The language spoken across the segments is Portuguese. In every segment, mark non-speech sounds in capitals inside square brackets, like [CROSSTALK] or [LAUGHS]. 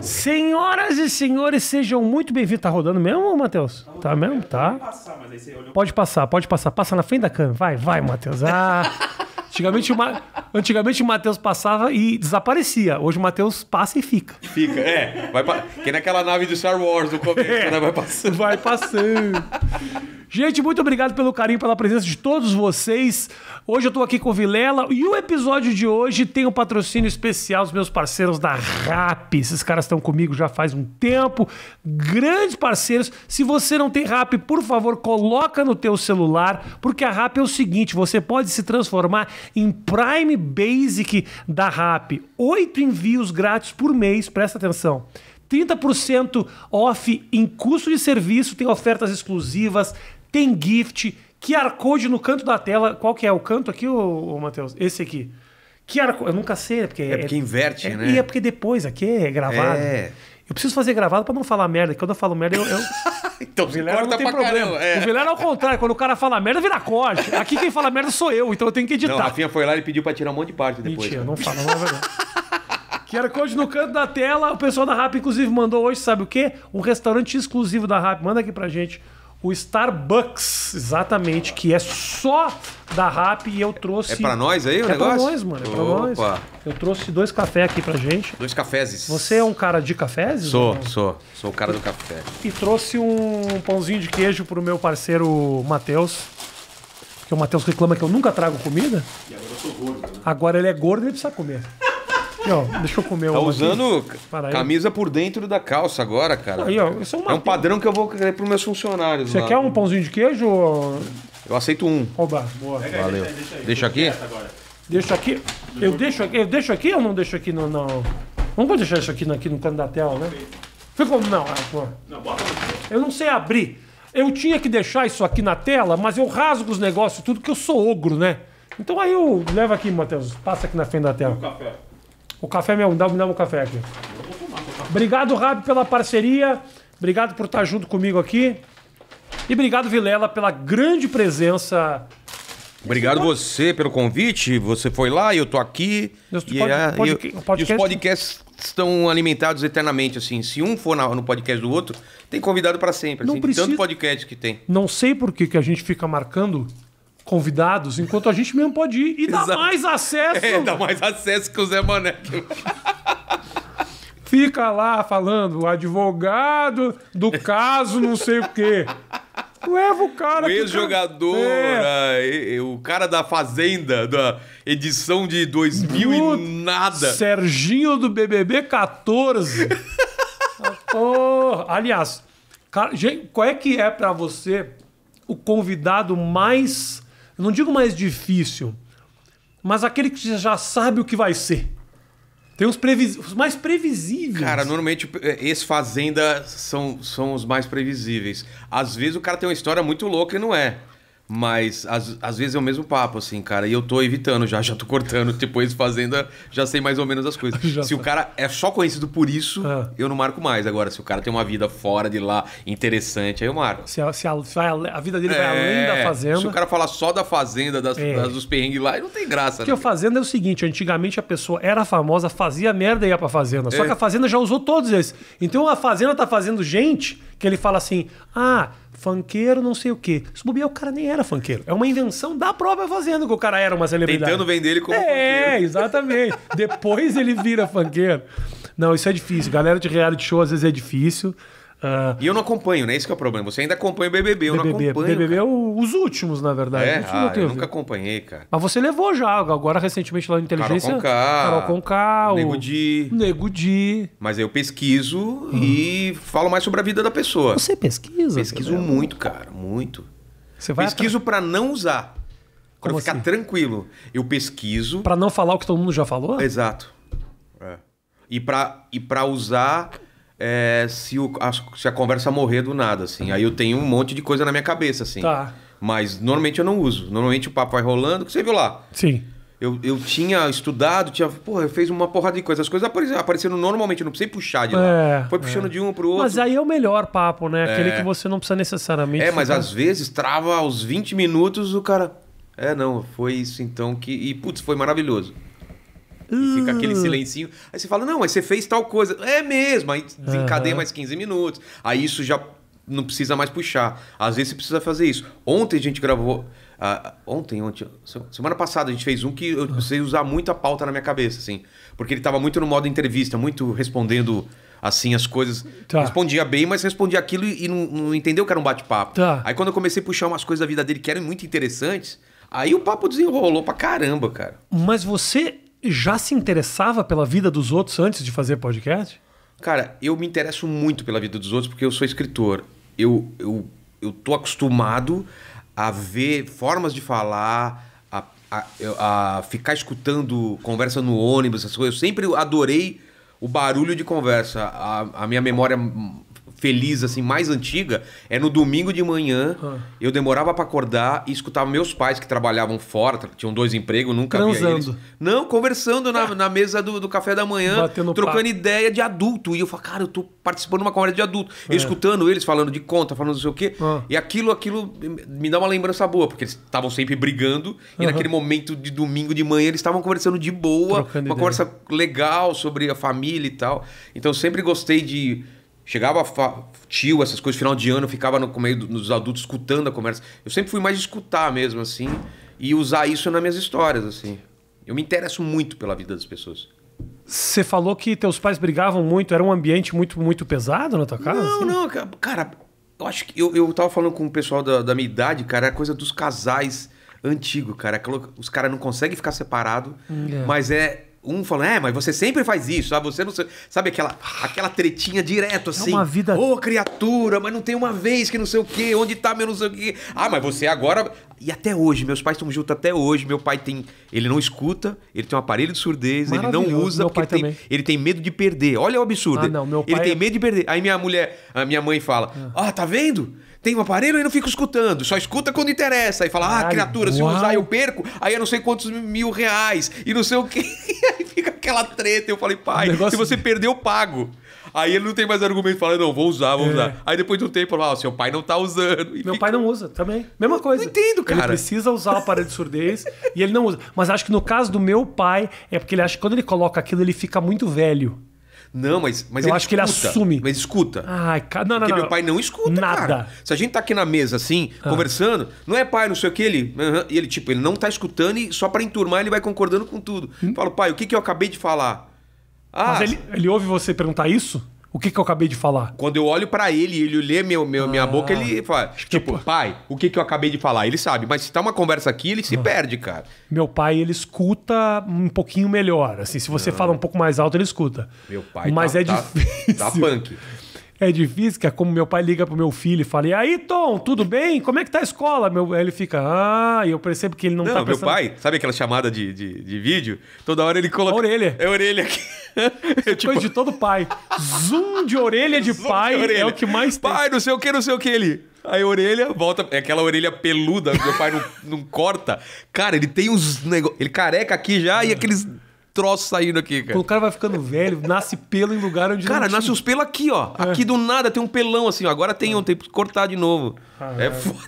Senhoras e senhores, sejam muito bem-vindos. Tá rodando mesmo, Matheus? Tá mesmo? Tá. Pode passar, pode passar. Passa na frente da câmera. Vai, vai, Matheus. Ah. [LAUGHS] Antigamente o, Ma... Antigamente o Matheus passava e desaparecia. Hoje o Matheus passa e fica. Fica, é. Vai pa... Que naquela nave do Star Wars do começo, é. né? Vai passando. Vai passando. Gente, muito obrigado pelo carinho, pela presença de todos vocês. Hoje eu tô aqui com o Vilela e o episódio de hoje tem um patrocínio especial dos meus parceiros da RAP. Esses caras estão comigo já faz um tempo, grandes parceiros. Se você não tem RAP, por favor, coloca no teu celular, porque a RAP é o seguinte, você pode se transformar em Prime Basic da RAP. Oito envios grátis por mês, presta atenção. 30% off em custo de serviço, tem ofertas exclusivas, tem gift, QR Code no canto da tela. Qual que é o canto aqui, ô, ô Matheus? Esse aqui. QR Code, eu nunca sei, né, porque... É porque inverte, é, né? E é porque depois, aqui é gravado. É... Eu preciso fazer gravado para não falar merda. Quando eu falo merda, eu. eu... [LAUGHS] então, o Vilela não tem problema. É. O Vilela é ao contrário. Quando o cara fala merda, vira corte. Aqui quem fala merda sou eu, então eu tenho que editar. Não, a Rafinha foi lá e pediu para tirar um monte de parte depois. Mentira, né? não fala, não é verdade. era Code no canto da tela. O pessoal da RAP, inclusive, mandou hoje, sabe o quê? Um restaurante exclusivo da RAP. Manda aqui pra gente o Starbucks, exatamente, que é só da RAP e eu trouxe. É para nós aí o é negócio? É para nós, mano. É para nós. Eu trouxe dois cafés aqui pra gente. Dois cafés. Você é um cara de cafés? Sou, sou. Sou o cara do café. E trouxe um pãozinho de queijo pro meu parceiro Matheus. Porque é o Matheus reclama que eu nunca trago comida. E agora eu sou gordo. Né? Agora ele é gordo e ele precisa comer ó, deixa eu comer tá usando camisa por dentro da calça agora, cara. Aí, ó, isso é, uma... é um padrão que eu vou querer pros meus funcionários. Você lá. quer um pãozinho de queijo? Ou... Eu aceito um. Oba, boa. Valeu. Aí, deixa, aí, deixa, aqui? Deixa aqui. Eu deixo aqui, eu deixo aqui ou não deixo aqui no. Não vamos deixar isso aqui, aqui no canto da tela, né? Ficou. Não, ah, pô. Não, Eu não sei abrir. Eu tinha que deixar isso aqui na tela, mas eu rasgo os negócios tudo, que eu sou ogro, né? Então aí eu levo aqui, Matheus. Passa aqui na frente da tela. o café. O café é meu, dá, me dá um café aqui. Obrigado, Rabi, pela parceria. Obrigado por estar junto comigo aqui. E obrigado, Vilela, pela grande presença. Obrigado você pelo convite. Você foi lá, eu tô aqui. Deus, e, pode, é, pode, eu, podcast... e os podcasts estão alimentados eternamente, assim. Se um for no podcast do outro, tem convidado para sempre. Não assim, precisa... Tanto podcast que tem. Não sei por que, que a gente fica marcando convidados, enquanto a gente mesmo pode ir. E dá mais acesso. É, dá mais acesso que o Zé Mané. [LAUGHS] Fica lá falando, o advogado do caso, não sei o quê. Leva o cara. O ex-jogador, é. Né, o cara da Fazenda, da edição de 2000 do e nada. Serginho do BBB 14. Porra. Aliás, cara, gente, qual é que é para você o convidado mais eu não digo mais difícil, mas aquele que já sabe o que vai ser. Tem os, os mais previsíveis. Cara, normalmente ex-fazenda eh, são, são os mais previsíveis. Às vezes o cara tem uma história muito louca e não é. Mas às, às vezes é o mesmo papo, assim, cara. E eu tô evitando já, já tô cortando. Depois [LAUGHS] tipo, fazenda, já sei mais ou menos as coisas. [LAUGHS] se o cara é só conhecido por isso, ah. eu não marco mais. Agora, se o cara tem uma vida fora de lá, interessante, aí eu marco. Se a, se a, se a vida dele é, vai além da é, fazenda. Se o cara falar só da fazenda, das, é. das dos perrengues lá, não tem graça. Porque né? a fazenda é o seguinte: antigamente a pessoa era famosa, fazia merda e ia pra fazenda. Só é. que a fazenda já usou todos eles Então a fazenda tá fazendo gente que ele fala assim: ah funkeiro, não sei o quê. Se bobear, o cara nem era funkeiro. É uma invenção da própria fazenda que o cara era uma celebridade. Tentando vender ele como É, funkeiro. exatamente. [LAUGHS] Depois ele vira funkeiro. Não, isso é difícil. Galera de reality show às vezes é difícil. Uh, e eu não acompanho, né? Esse é o problema. Você ainda acompanha o BBB, eu BBB, não acompanho. BBB é os últimos na verdade. É? Ah, eu, eu nunca acompanhei, cara. Mas você levou já, agora recentemente lá na Inteligência. Carol Conká. Carol Conká. O Nego Di. Nego Di. Mas aí eu pesquiso hum. e falo mais sobre a vida da pessoa. Você pesquisa? Pesquiso muito, cara, muito. Você vai pesquiso para não usar. Pra Como ficar assim? tranquilo. Eu pesquiso... Para não falar o que todo mundo já falou? Exato. É. E para e pra usar é, se, o, a, se a conversa morrer do nada, assim. Aí eu tenho um monte de coisa na minha cabeça, assim. Tá. Mas normalmente eu não uso. Normalmente o papo vai rolando, que você viu lá. Sim. Eu, eu tinha estudado, tinha. Porra, eu fiz uma porrada de coisas. As coisas apareceram, normalmente, não precisei puxar de lá. É, Foi puxando é. de um pro outro. Mas aí é o melhor papo, né? É. Aquele é. que você não precisa necessariamente. É, mas ficar... às vezes trava aos 20 minutos o cara. É, não, foi isso então que. E putz, foi maravilhoso. E fica aquele ah. silencinho. Aí você fala, não, mas você fez tal coisa. É mesmo. Aí desencadeia uhum. mais 15 minutos. Aí isso já não precisa mais puxar. Às vezes você precisa fazer isso. Ontem a gente gravou. Uh, ontem, ontem, semana passada a gente fez um que eu precisei usar muito a pauta na minha cabeça, assim. Porque ele tava muito no modo entrevista, muito respondendo assim as coisas. Tá. Respondia bem, mas respondia aquilo e não, não entendeu que era um bate-papo. Tá. Aí quando eu comecei a puxar umas coisas da vida dele que eram muito interessantes, aí o papo desenrolou pra caramba, cara. Mas você já se interessava pela vida dos outros antes de fazer podcast? Cara, eu me interesso muito pela vida dos outros porque eu sou escritor. Eu, eu, eu tô acostumado a ver formas de falar, a, a, a ficar escutando conversa no ônibus, essas coisas. Eu sempre adorei o barulho de conversa. A, a minha memória feliz, assim, mais antiga, é no domingo de manhã, ah. eu demorava para acordar e escutava meus pais que trabalhavam fora, tinham dois empregos, nunca Transando. via eles. Não, conversando na, na mesa do, do, café da manhã, Batendo trocando papo. ideia de adulto. E eu falava, cara, eu tô participando de uma conversa de adulto. É. Eu escutando eles falando de conta, falando não sei o quê. Ah. E aquilo, aquilo me dá uma lembrança boa, porque eles estavam sempre brigando. Uhum. E naquele momento de domingo de manhã, eles estavam conversando de boa, trocando uma ideia. conversa legal sobre a família e tal. Então sempre gostei de Chegava tio, essas coisas, final de ano, ficava no meio dos adultos escutando a conversa. Eu sempre fui mais de escutar mesmo, assim, e usar isso nas minhas histórias, assim. Eu me interesso muito pela vida das pessoas. Você falou que teus pais brigavam muito, era um ambiente muito, muito pesado na tua casa? Não, assim? não, cara, eu acho que. Eu, eu tava falando com o pessoal da, da minha idade, cara, é coisa dos casais antigo, cara. Os caras não conseguem ficar separados, hum, é. mas é um falando, é, mas você sempre faz isso, sabe? Você não sabe aquela, aquela tretinha direto é assim. É uma vida. Ô, oh, criatura, mas não tem uma vez que não sei o quê, onde tá meu não sei o quê. Ah, mas você agora. E até hoje, meus pais estão juntos até hoje. Meu pai tem. Ele não escuta, ele tem um aparelho de surdez, ele não usa, meu porque tem, ele tem medo de perder. Olha o absurdo. Ah, não, meu pai... Ele tem é medo de perder. Aí minha mulher, a minha mãe fala: Ah, ah tá vendo? tem um aparelho e não fico escutando, só escuta quando interessa. Aí fala, ah, criatura, uau. se usar eu perco, aí eu é não sei quantos mil reais e não sei o quê aquela treta. Eu falei, pai, negócio... se você perder, eu pago. Aí ele não tem mais argumento, fala, não, vou usar, vou é. usar. Aí depois de um tempo, fala, ah, seu pai não tá usando. E Meu fica... pai não usa também. Mesma coisa. Não entendo, cara. Ele precisa usar o aparelho de surdez e ele não usa. Mas acho que no caso do meu pai, é porque ele acha que quando ele coloca aquilo, ele fica muito velho. Não, mas, mas Eu acho escuta, que ele assume. Mas escuta. Ai, cara. Não, não, Porque não, meu pai não escuta, Nada. Cara. Se a gente tá aqui na mesa, assim, ah. conversando, não é pai, não sei o que, ele. Uh -huh, e ele, tipo, ele não tá escutando e só para enturmar ele vai concordando com tudo. Hum? Falo, pai, o que, que eu acabei de falar? Ah, mas ele, ele ouve você perguntar isso? o que, que eu acabei de falar? Quando eu olho para ele e ele lê meu, meu, ah, minha boca, ele fala, tipo, eu... Tipo, pai, o que, que eu acabei de falar? Ele sabe, mas se tá uma conversa aqui, ele se ah. perde, cara. Meu pai, ele escuta um pouquinho melhor. Assim, se você ah. fala um pouco mais alto, ele escuta. Meu pai, mas tá, é tá, tá difícil. Tá punk é de física, como meu pai liga pro meu filho e fala: E aí, Tom, tudo bem? Como é que tá a escola? Meu, aí ele fica, ah, e eu percebo que ele não, não tá. Não, meu pensando... pai, sabe aquela chamada de, de, de, vídeo? Toda hora ele coloca. A orelha. É a orelha aqui. [LAUGHS] É tipo... Coisa de todo pai. Zoom de orelha de [LAUGHS] Zoom pai de orelha. é o que mais tem. Pai, não sei o que, não sei o que ele. Aí a orelha volta. É aquela orelha peluda que meu pai não, não corta. Cara, ele tem uns negócios. Ele careca aqui já e é. aqueles troço saindo aqui, cara. Quando o cara vai ficando velho, nasce pelo em lugar onde Cara, nasce os pelos aqui, ó. É. Aqui do nada tem um pelão assim, ó. Agora tem, é. um tem que cortar de novo. Ah, é, é foda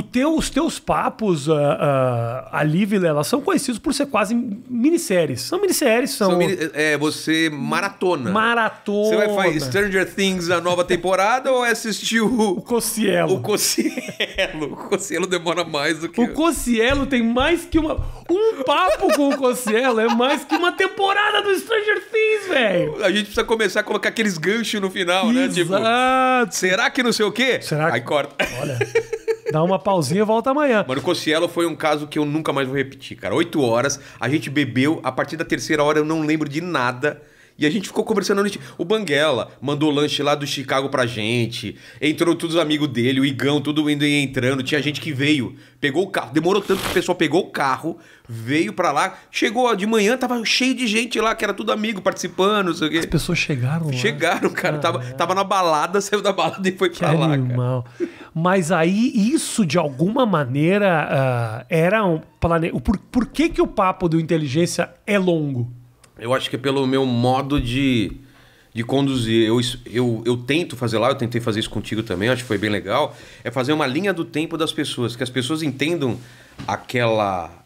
teu, os teus papos uh, uh, ah, ali, ah, Vilela, são conhecidos por ser quase minisséries. São minisséries, são. são mini... é, você maratona. Maratona. Você vai fazer Stranger Things a nova temporada ou assistiu o. O Cocielo. O Cocielo. O Cocielo demora mais do que. O Cocielo tem mais que uma. Um papo com o Cocielo é mais que uma temporada do Stranger Things, velho. A gente precisa começar a colocar aqueles ganchos no final, Exato. né? Tipo. Será que não sei o quê? Será que. Aí corta. Olha. [LAUGHS] dá uma pausinha e volta amanhã. Mano, o Cossielo foi um caso que eu nunca mais vou repetir, cara. Oito horas, a gente bebeu, a partir da terceira hora eu não lembro de nada. E a gente ficou conversando. O Banguela mandou lanche lá do Chicago pra gente. Entrou todos os amigos dele, o Igão, tudo indo e entrando. Tinha gente que veio, pegou o carro. Demorou tanto que o pessoal pegou o carro, veio pra lá. Chegou de manhã, tava cheio de gente lá, que era tudo amigo, participando, não sei o quê. As pessoas chegaram lá. Chegaram, cara. Ah, tava, é. tava na balada, [LAUGHS] saiu da balada e foi pra que lá, animal. cara. Mas aí, isso de alguma maneira uh, era um plane... Por, por que, que o papo do inteligência é longo? eu acho que é pelo meu modo de, de conduzir. Eu, eu, eu tento fazer lá, eu tentei fazer isso contigo também, acho que foi bem legal. É fazer uma linha do tempo das pessoas, que as pessoas entendam aquela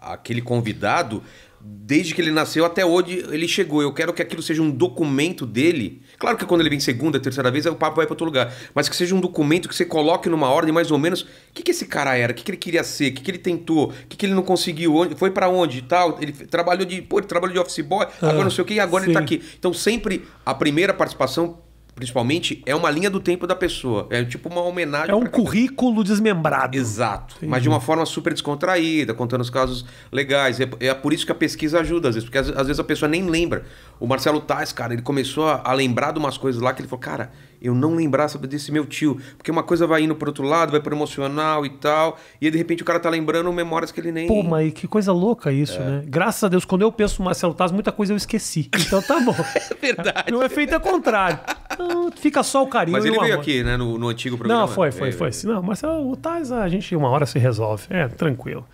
aquele convidado desde que ele nasceu até onde ele chegou. Eu quero que aquilo seja um documento dele Claro que quando ele vem segunda, terceira vez, o papo vai para outro lugar. Mas que seja um documento que você coloque numa ordem mais ou menos. O que, que esse cara era? O que, que ele queria ser? O que, que ele tentou? O que, que ele não conseguiu? Onde, foi para onde e tal? Ele trabalhou de. Pô, ele trabalhou de office boy, ah, agora não sei o que, e agora sim. ele tá aqui. Então sempre a primeira participação principalmente, é uma linha do tempo da pessoa. É tipo uma homenagem. É um currículo desmembrado. Exato. Entendi. Mas de uma forma super descontraída, contando os casos legais. É, é por isso que a pesquisa ajuda, às vezes, porque às, às vezes a pessoa nem lembra. O Marcelo Tais, cara, ele começou a, a, lembrar de umas coisas lá que ele falou, cara, eu não lembrar desse meu tio. Porque uma coisa vai indo pro outro lado, vai pro emocional e tal. E aí, de repente o cara tá lembrando memórias que ele nem. Pô, mas que coisa louca isso, é. né? Graças a Deus, quando eu penso no Marcelo Taz, muita coisa eu esqueci. Então tá bom. [LAUGHS] é verdade. Meu efeito é contrário. Então, fica só o carinho. Mas ele veio amor. aqui, né? No, no, antigo programa. Não, foi, foi, é, foi. É. Não, Marcelo, o Taz, a gente uma hora se resolve. É, tranquilo.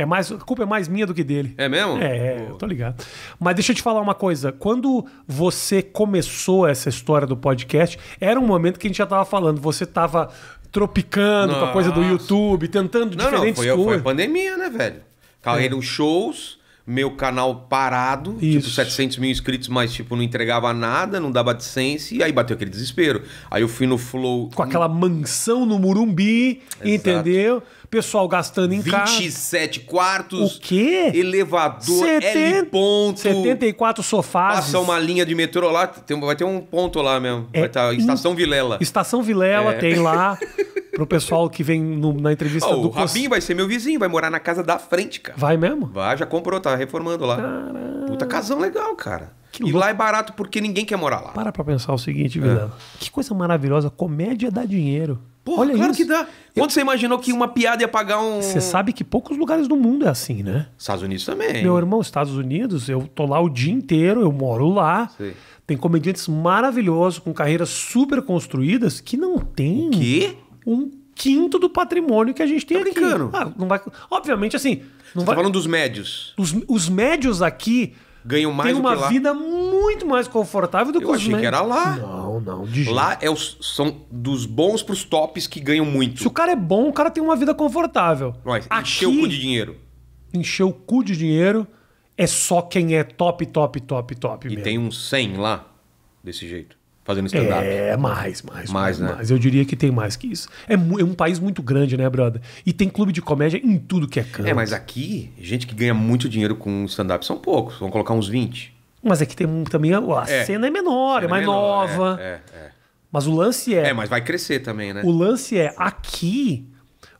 É mais, a culpa é mais minha do que dele. É mesmo? É, eu é, tô ligado. Mas deixa eu te falar uma coisa. Quando você começou essa história do podcast, era um momento que a gente já tava falando. Você tava tropicando Nossa. com a coisa do YouTube, tentando não, diferentes não, foi, coisas. Foi pandemia, né, velho? Carreira é. shows, meu canal parado, tipo, Isso. tipo 700 mil inscritos, mas tipo não entregava nada, não dava dissense, e aí bateu aquele desespero. Aí eu fui no Flow... Com aquela mansão no Murumbi, Exato. entendeu? Entendeu? pessoal gastando em 27 casa. 27 quartos. O quê? Elevador, 70, L ponto. 74 sofás. Passa uma linha de metrô lá, tem, vai ter um ponto lá mesmo. É, vai estar tá, Estação Vilela. Estação Vilela é. tem lá. [LAUGHS] pro pessoal que vem no, na entrevista oh, do... O Rabin vai ser meu vizinho, vai morar na casa da frente, cara. Vai mesmo? Vai, já comprou, tá reformando lá. Caramba. Puta casão legal, cara. Que e lá é barato porque ninguém quer morar lá. Para pra pensar o seguinte, é. Vilela. Que coisa maravilhosa. Comédia dá dinheiro. Porra, Olha claro isso. que dá. Quando eu... você imaginou que uma piada ia pagar um. Você sabe que poucos lugares do mundo é assim, né? Estados Unidos também. Meu irmão, Estados Unidos, eu tô lá o dia inteiro, eu moro lá. Sim. Tem comediantes maravilhosos, com carreiras super construídas, que não tem. O quê? Um quinto do patrimônio que a gente tem tá aqui. Brincando. Ah, não vai... Obviamente, assim. Não Você tá vai... tá falando dos médios. Os, os médios aqui ganham mais. Tem uma vida muito mais confortável do eu que os médios. Eu achei que era lá. Não. Não, Lá é os, são dos bons pros tops que ganham muito. Se o cara é bom, o cara tem uma vida confortável. Mas Aqui, encher o cu de dinheiro. Encher o cu de dinheiro é só quem é top, top, top, top. E mesmo. tem uns 100 lá, desse jeito, fazendo stand-up. É, mais, mais. Mais, mais, né? mais. Eu diria que tem mais que isso. É, é um país muito grande, né, brother? E tem clube de comédia em tudo que é, é canto. É, mas aqui, gente que ganha muito dinheiro com stand-up são poucos. Vamos colocar uns 20. Mas aqui é tem também. A é. cena é menor, cena é mais é menor, nova. É, é, é, Mas o lance é. É, mas vai crescer também, né? O lance é: aqui,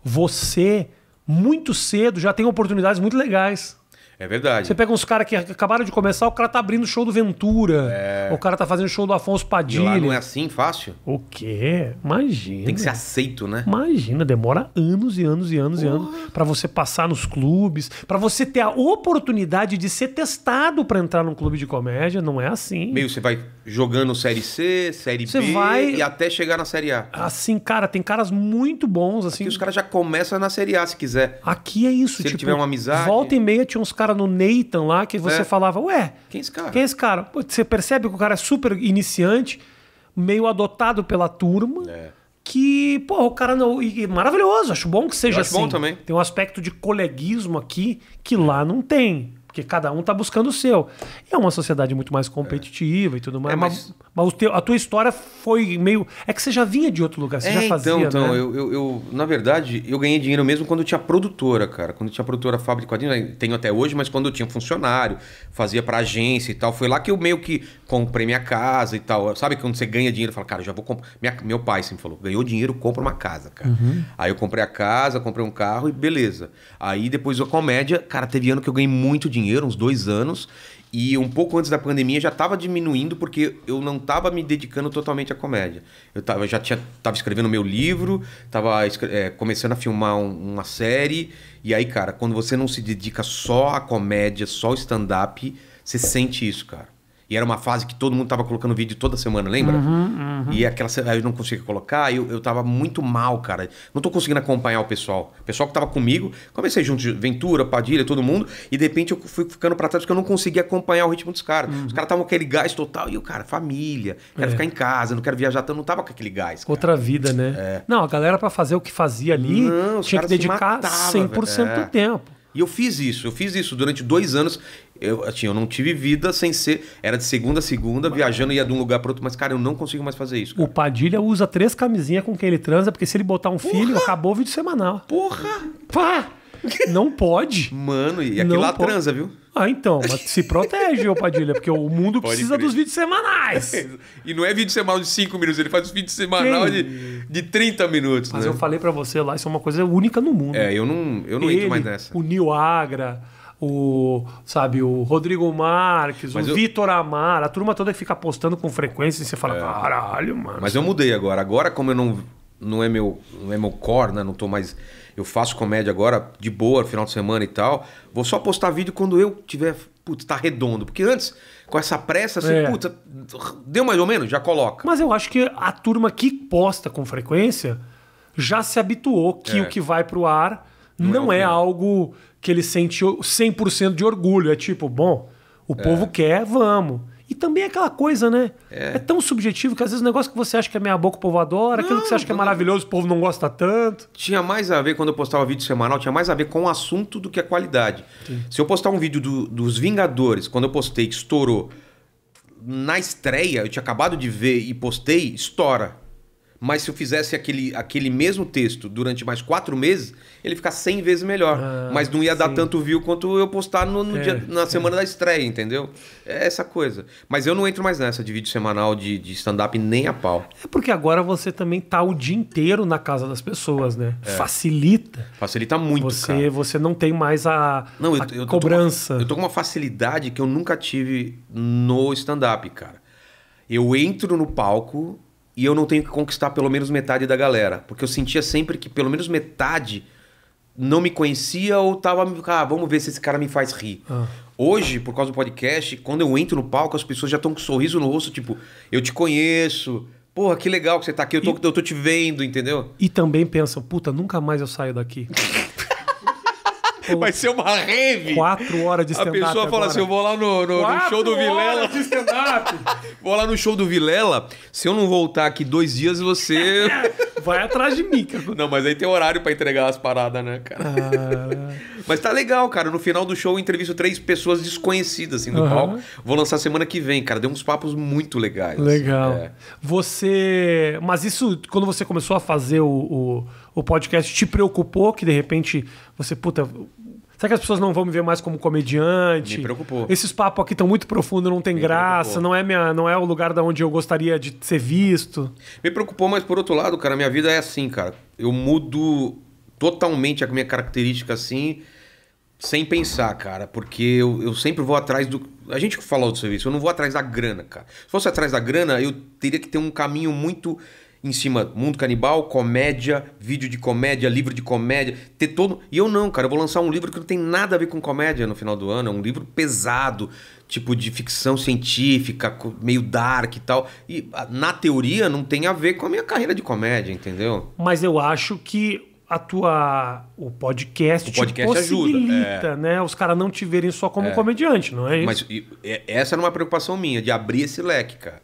você, muito cedo, já tem oportunidades muito legais. É verdade. Você pega uns caras que acabaram de começar, o cara tá abrindo show do Ventura. É... O cara tá fazendo show do Afonso Padilha. E lá não é assim fácil? O quê? Imagina. Tem que ser aceito, né? Imagina, demora anos e anos e anos oh. e anos para você passar nos clubes, para você ter a oportunidade de ser testado para entrar num clube de comédia, não é assim. Meio você vai jogando Série C, Série Você B vai... e até chegar na Série A. Assim, cara, tem caras muito bons, assim. Aqui os caras já começam na Série A, se quiser. Aqui é isso, se tipo... Se tiver uma amizade... Volta e meia tinha uns caras no Nathan lá que você é. falava, ué... Quem é esse cara? Quem é esse cara? Pô, você percebe que o cara é super iniciante, meio adotado pela turma... É que, pô, o cara não. E, maravilhoso, acho bom que seja acho assim. bom também. Tem um aspecto de coleguismo aqui que lá não tem. Porque cada um está buscando o seu. E é uma sociedade muito mais competitiva é. e tudo mais. É, mas, mas o teu, a tua história foi meio. É que você já vinha de outro lugar, você é, já então, fazia. Então, então né? eu, eu, eu, na verdade, eu ganhei dinheiro mesmo quando eu tinha produtora, cara. Quando eu tinha produtora Fábio de Quadrinhos, tenho até hoje, mas quando eu tinha funcionário, fazia pra agência e tal. Foi lá que eu meio que comprei minha casa e tal. Sabe que quando você ganha dinheiro fala, cara, já vou comprar. meu pai sempre falou: ganhou dinheiro, compra uma casa, cara. Uhum. Aí eu comprei a casa, comprei um carro e beleza. Aí depois a comédia, cara, teve ano que eu ganhei muito dinheiro dinheiro, uns dois anos. E um pouco antes da pandemia já estava diminuindo porque eu não estava me dedicando totalmente à comédia. Eu tava, já tinha, tava escrevendo meu livro, estava é, começando a filmar um, uma série. E aí, cara, quando você não se dedica só à comédia, só ao stand-up, você sente isso, cara. E era uma fase que todo mundo tava colocando vídeo toda semana, lembra? Uhum, uhum. E aquela aí eu não conseguia colocar, eu, eu tava muito mal, cara. Não tô conseguindo acompanhar o pessoal. O pessoal que tava comigo, comecei junto de Ventura, Padilha, todo mundo, e de repente eu fui ficando para trás porque eu não conseguia acompanhar o ritmo dos caras. Uhum. Os caras estavam com aquele gás total, e o cara, família, quero é. ficar em casa, não quero viajar tanto, não tava com aquele gás. Cara. Outra vida, né? É. Não, a galera para fazer o que fazia ali não, tinha que dedicar matava, 100% é. do tempo. E eu fiz isso, eu fiz isso durante dois anos. Eu, assim, eu não tive vida sem ser. Era de segunda a segunda, mas... viajando, ia de um lugar para outro, mas, cara, eu não consigo mais fazer isso. Cara. O Padilha usa três camisinhas com quem ele transa, porque se ele botar um Porra! filho, acabou o vídeo semanal. Porra! Pá! Não pode. Mano, e aquilo lá pode. transa, viu? Ah, então, mas se protege, ô Padilha, porque o mundo pode precisa crer. dos vídeos semanais. [LAUGHS] e não é vídeo semanal de cinco minutos, ele faz os vídeos semanal de, de 30 minutos. Mas né? eu falei para você lá, isso é uma coisa única no mundo. É, eu não, eu não ele, entro mais nessa. O Nil Agra o, sabe, o Rodrigo Marques, mas o eu... Vitor Amar, a turma toda que fica postando com frequência e você fala, é... caralho, mano. Mas eu mudei agora. Agora, como eu não, não, é, meu, não é meu core, né? Não tô mais. Eu faço comédia agora de boa, final de semana e tal. Vou só postar vídeo quando eu tiver. Putz, tá redondo. Porque antes, com essa pressa, você, é. puta, deu mais ou menos, já coloca. Mas eu acho que a turma que posta com frequência já se habituou que é. o que vai pro ar não, é não é, é algo que ele sente 100% de orgulho. É tipo, bom, o é. povo quer, vamos. E também é aquela coisa, né? É. é. tão subjetivo que às vezes o negócio que você acha que é meia boca, o povo adora, não, aquilo que você acha que é maravilhoso, o povo não gosta tanto. Tinha mais a ver, quando eu postava vídeo semanal, tinha mais a ver com o assunto do que a qualidade. Sim. Se eu postar um vídeo do, dos Vingadores, quando eu postei que estourou na estreia, eu tinha acabado de ver e postei, estoura. Mas se eu fizesse aquele, aquele mesmo texto durante mais quatro meses, ele ficar 100 vezes melhor. Ah, mas não ia sim. dar tanto view quanto eu postar no, no é, dia, na semana da estreia, entendeu? É essa coisa. Mas eu não entro mais nessa de vídeo semanal de, de stand-up nem a pau. É porque agora você também tá o dia inteiro na casa das pessoas, né? É. Facilita. Facilita muito, você, cara. Você não tem mais a, não, eu, a eu cobrança. eu tô com uma facilidade que eu nunca tive no stand-up, cara. Eu entro no palco e eu não tenho que conquistar pelo menos metade da galera. Porque eu sentia sempre que pelo menos metade não me conhecia ou tava. Ah, vamos ver se esse cara me faz rir. Ah. Hoje, por causa do podcast, quando eu entro no palco, as pessoas já estão com um sorriso no rosto, tipo, eu te conheço. Porra, que legal que você tá aqui, eu tô, e, eu tô te vendo, entendeu? E também pensam, puta, nunca mais eu saio daqui. [LAUGHS] Vai ser uma rave. Quatro horas de stand-up. A pessoa agora. fala assim: eu vou lá no, no, no show do Vilela. De stand-up. [LAUGHS] vou lá no show do Vilela. Se eu não voltar aqui dois dias, você. [LAUGHS] Vai atrás de mim, cara. Não, mas aí tem horário para entregar as paradas, né, cara? Ah... [LAUGHS] Mas tá legal, cara. No final do show eu entrevisto três pessoas desconhecidas, assim, do uhum. palco. Vou lançar semana que vem, cara. Deu uns papos muito legais. Assim, legal. É. Você. Mas isso, quando você começou a fazer o, o, o podcast, te preocupou que de repente você, puta, Será que as pessoas não vão me ver mais como comediante? Me preocupou. Esses papos aqui estão muito profundos, não tem me graça, não é, minha, não é o lugar da onde eu gostaria de ser visto. Me preocupou, mas por outro lado, cara, minha vida é assim, cara. Eu mudo totalmente a minha característica assim, sem pensar, cara, porque eu, eu sempre vou atrás do. A gente que falou do serviço, eu não vou atrás da grana, cara. Se fosse atrás da grana, eu teria que ter um caminho muito em cima mundo canibal, comédia, vídeo de comédia, livro de comédia, ter todo. E eu não, cara, eu vou lançar um livro que não tem nada a ver com comédia no final do ano, é um livro pesado, tipo de ficção científica, meio dark e tal. E ah, na teoria não tem a ver com a minha carreira de comédia, entendeu? Mas eu acho que a tua o podcast, o podcast possibilita, ajuda, é. né? Os caras não te verem só como é. comediante, não é isso? Mas e, essa é uma preocupação minha de abrir esse leque, cara.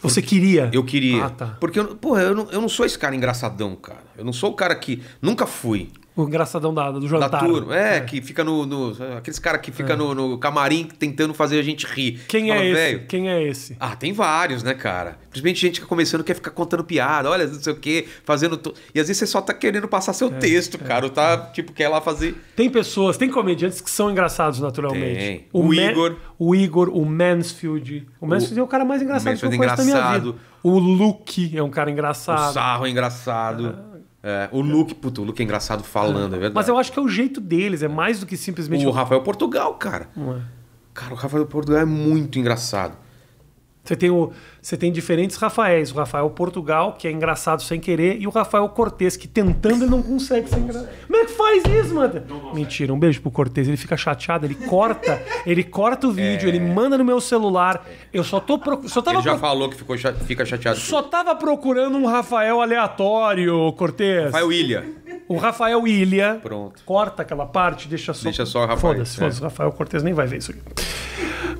Você porque queria? Eu queria. Ah, tá. Porque, eu, porra, eu não, eu não sou esse cara engraçadão, cara. Eu não sou o cara que. Nunca fui. O engraçadão da, do jantar. Da turma. Né? É, é, que fica no. no aqueles caras que fica é. no, no, camarim tentando fazer a gente rir. Quem Fala, é esse? Véio, Quem é esse? Ah, tem vários, né, cara? Principalmente gente que começando quer ficar contando piada, olha, não sei o quê, fazendo. To... E às vezes você só tá querendo passar seu é, texto, é. cara. Ou tá, tipo, quer lá fazer. Tem pessoas, tem comediantes que são engraçados naturalmente. Tem. O, o Igor. o Igor, o Mansfield. O Mansfield o, é o cara mais engraçado que é eu conheço engraçado. na minha vida. O Luke é um cara engraçado. O Sarro é engraçado. Ah, é, o Luke, puto, o Luke é engraçado falando, é verdade. Mas eu acho que é o jeito deles, é mais do que simplesmente. O Rafael Portugal, cara. É. Cara, o Rafael Portugal é muito engraçado. Você tem, o, você tem diferentes Rafaéis. O Rafael Portugal, que é engraçado sem querer, e o Rafael Cortez, que tentando ele não consegue ser engraçado. Como é que faz isso, mano? Mentira, um beijo pro Cortez. Ele fica chateado, ele corta, [LAUGHS] ele corta o vídeo, é... ele manda no meu celular. Eu só tô procurando. Ele já falou que ficou fica chateado. Só tava procurando um Rafael aleatório, Cortez. Rafael Ilha. O Rafael Ilha Pronto. corta aquela parte, deixa só. Deixa só o Rafael. Foda-se, é. foda-se. Rafael Cortez nem vai ver isso aqui.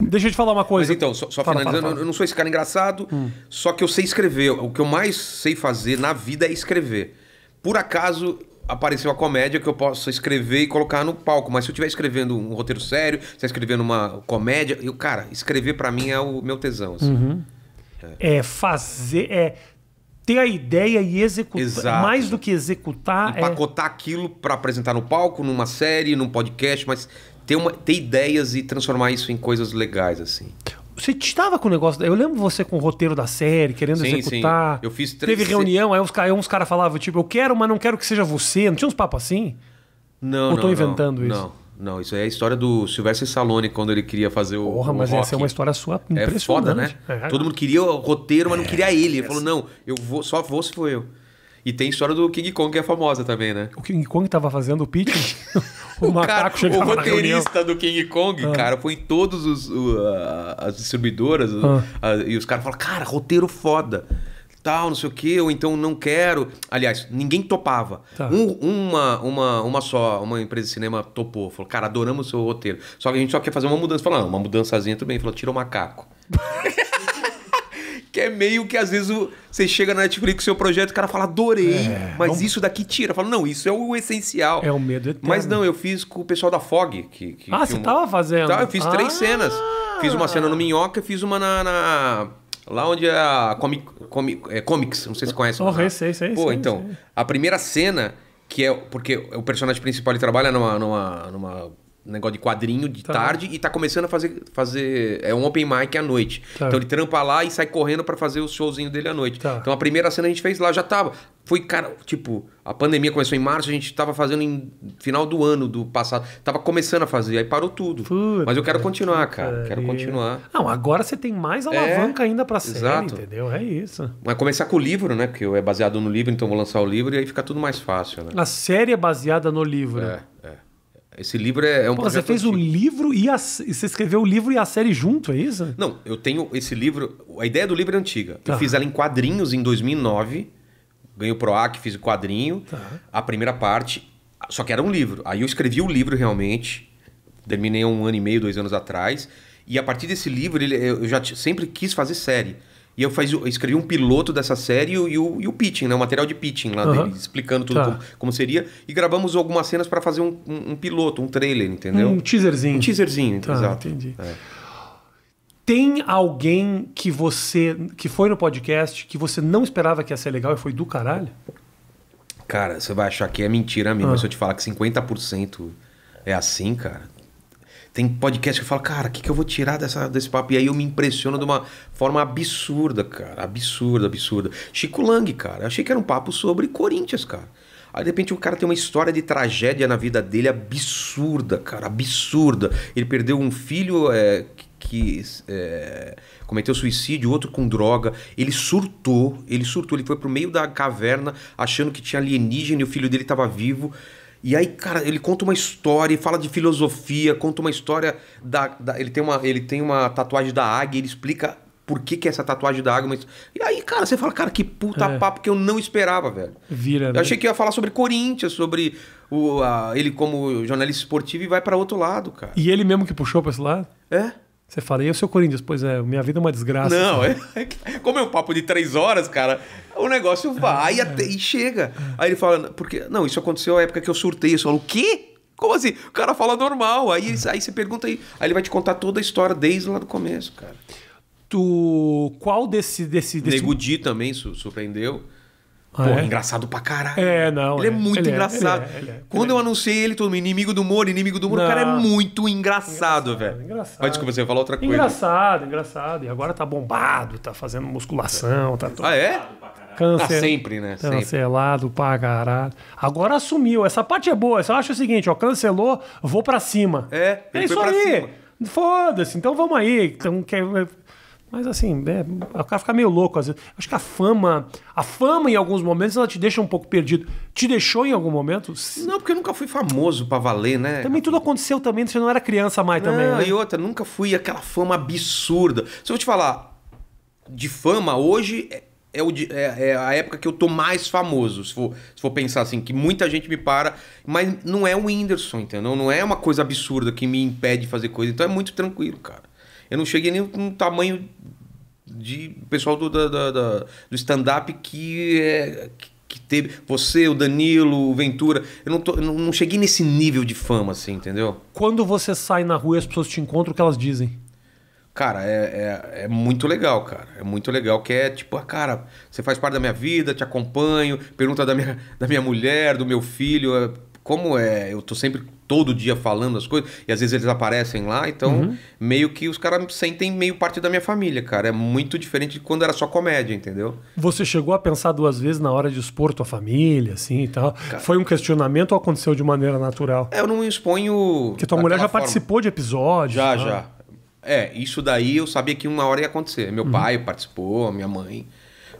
Deixa eu te falar uma coisa. Mas então, só, só fala, finalizando, fala, fala. eu não sou esse cara engraçado, hum. só que eu sei escrever. O que eu mais sei fazer na vida é escrever. Por acaso, apareceu a comédia que eu posso escrever e colocar no palco. Mas se eu estiver escrevendo um roteiro sério, se eu escrevendo uma comédia, eu, cara, escrever para mim é o meu tesão. Assim. Uhum. É. é. fazer, é ter a ideia e executar. Exato. Mais do que executar. É Empacotar é... aquilo para apresentar no palco, numa série, num podcast, mas ter, uma, ter ideias e transformar isso em coisas legais, assim. Você estava com o negócio. Eu lembro você com o roteiro da série, querendo sim, executar. Sim. Eu fiz três. Teve reunião, aí uns, aí uns caras falavam, tipo, eu quero, mas não quero que seja você. Não tinha uns papos assim? Não. Ou não, tô inventando não, isso? Não. Não, isso aí é a história do Sylvester Stallone quando ele queria fazer o. Porra, o mas rock. essa é uma história sua impressionante. É foda, né? É, é. Todo mundo queria o roteiro, mas não é, queria ele. Ele é. falou: não, eu vou, só vou se for eu. E tem a história do King Kong que é famosa também, né? O King Kong tava fazendo o pitch. [LAUGHS] o, o macaco cara, O roteirista do King Kong, ah. cara, foi em todas uh, as distribuidoras ah. uh, e os caras falaram: cara, roteiro foda tal, não sei o quê, ou então não quero. Aliás, ninguém topava. Tá. Um, uma, uma, uma só, uma empresa de cinema topou, falou, cara, adoramos o seu roteiro. Só que a gente só quer fazer uma mudança. Falou, não, uma mudançazinha, também Falou, tira o macaco. [LAUGHS] que é meio que às vezes você chega na Netflix, seu projeto, o cara fala, adorei, é, mas isso daqui tira. Fala, não, isso é o essencial. É o medo eterno. Mas não, eu fiz com o pessoal da FOG. Que, que ah, filmou. você tava fazendo? Tá, eu fiz ah. três cenas. Fiz uma cena no Minhoca, fiz uma na, na Lá onde é a Comic, é, Comics, não sei se conhece. Oh, né? sei, sei, sei. Pô, sei, então, sei. a primeira cena, que é. Porque o personagem principal ele trabalha numa, numa, numa negócio de quadrinho de tá. tarde e tá começando a fazer fazer é um open mic à noite. Tá. Então ele trampa lá e sai correndo para fazer o showzinho dele à noite. Tá. Então a primeira cena a gente fez lá já tava. Foi cara, tipo, a pandemia começou em março, a gente tava fazendo em final do ano do passado, tava começando a fazer, aí parou tudo. Puta Mas eu quero continuar, cara, cara. quero continuar. Não, agora você tem mais é, alavanca é, ainda para ser entendeu? É isso. Mas começar com o livro, né? Porque é baseado no livro, então vou lançar o livro e aí fica tudo mais fácil, né? A série é baseada no livro. É, é. Esse livro é, é um Pô, projeto. Você fez antigo. o livro e a, você escreveu o livro e a série junto, é isso? Não, eu tenho esse livro. A ideia do livro é antiga. Tá. Eu fiz ela em quadrinhos em 2009. Ganhei o PROAC, fiz o quadrinho, tá. a primeira parte. Só que era um livro. Aí eu escrevi o livro realmente. Terminei um ano e meio, dois anos atrás. E a partir desse livro, ele, eu já sempre quis fazer série. E eu, faz, eu escrevi um piloto dessa série e o, e o, pitching, né? O material de pitching lá uhum. dele, explicando tudo tá. como, como, seria. E gravamos algumas cenas para fazer um, um, um, piloto, um trailer, entendeu? Um teaserzinho. Um teaserzinho, tá, exato. Entendi. É. Tem alguém que você. que foi no podcast, que você não esperava que ia ser legal e foi do caralho? Cara, você vai achar que é mentira mesmo. Ah. Se eu te falar que 50% é assim, cara, tem podcast que eu falo, cara, o que, que eu vou tirar dessa, desse papo? E aí eu me impressiono de uma forma absurda, cara. Absurda, absurda. Chico Lang, cara. Eu achei que era um papo sobre Corinthians, cara. Aí de repente o cara tem uma história de tragédia na vida dele absurda, cara, absurda. Ele perdeu um filho é, que é, cometeu suicídio, outro com droga. Ele surtou, ele surtou, ele foi pro meio da caverna achando que tinha alienígena e o filho dele estava vivo. E aí, cara, ele conta uma história fala de filosofia, conta uma história da, da. ele, tem uma, ele tem uma tatuagem da águia, ele explica por que, que é essa tatuagem da água. Mas... E aí, cara, você fala, cara, que puta é. papo que eu não esperava, velho. Vira. Eu né? achei que ia falar sobre Corinthians, sobre o, a, ele como jornalista esportivo e vai para outro lado, cara. E ele mesmo que puxou pra esse lado? É. Você fala, e o seu Corinthians? Pois é, minha vida é uma desgraça. Não, é, é, como é um papo de três horas, cara, o negócio vai é, até, é. e chega. Aí ele fala, porque. Não, isso aconteceu na época que eu surtei. Eu falo, o quê? Como assim? O cara fala normal. Aí, aí você pergunta aí. Aí ele vai te contar toda a história desde lá do começo, cara. Tu. Qual desse. desse, desse... Negudi também su surpreendeu. Ah, Pô, é? engraçado pra caralho. É, não. Ele é, é muito ele É, ele é, ele é. Quando eu anunciei ele, todo mundo, inimigo do humor, inimigo do humor, não. o cara é muito engraçado, velho. Engraçado. Mas desculpa, você ia falar outra coisa. Engraçado, engraçado. E agora tá bombado, tá fazendo musculação, tá todo. Ah, é? Cancel... Tá sempre, né? Cancelado sempre. pra caralho. Agora assumiu. Essa parte é boa. Eu só acho o seguinte, ó, cancelou, vou pra cima. É, é isso aí. Foda-se, então vamos aí. Então, quer mas assim, é, o cara fica meio louco às vezes. Acho que a fama, a fama em alguns momentos ela te deixa um pouco perdido. Te deixou em algum momento? Não, porque eu nunca fui famoso para valer, né? Também tudo aconteceu também, você não era criança mais não, também. Não, né? e outra, nunca fui aquela fama absurda. Se eu vou te falar de fama hoje é, é, o, é, é a época que eu tô mais famoso, se for, se for pensar assim, que muita gente me para, mas não é o Whindersson, entendeu? Não é uma coisa absurda que me impede de fazer coisa, então é muito tranquilo, cara. Eu não cheguei nem no tamanho de pessoal do, da, da, da, do stand-up que, é, que teve. Você, o Danilo, o Ventura. Eu não, tô, não cheguei nesse nível de fama, assim, entendeu? Quando você sai na rua e as pessoas te encontram, o que elas dizem? Cara, é, é, é, muito legal, cara. É muito legal que é tipo, ah, cara, você faz parte da minha vida, te acompanho, pergunta da minha, [LAUGHS] da minha mulher, do meu filho. É, como é? Eu tô sempre todo dia falando as coisas, e às vezes eles aparecem lá, então uhum. meio que os caras sentem meio parte da minha família, cara. É muito diferente de quando era só comédia, entendeu? Você chegou a pensar duas vezes na hora de expor tua família, assim e tal? Cara, Foi um questionamento ou aconteceu de maneira natural? É, eu não exponho. Porque tua mulher já forma. participou de episódios. Já, tá? já. É, isso daí eu sabia que uma hora ia acontecer. Meu uhum. pai participou, minha mãe.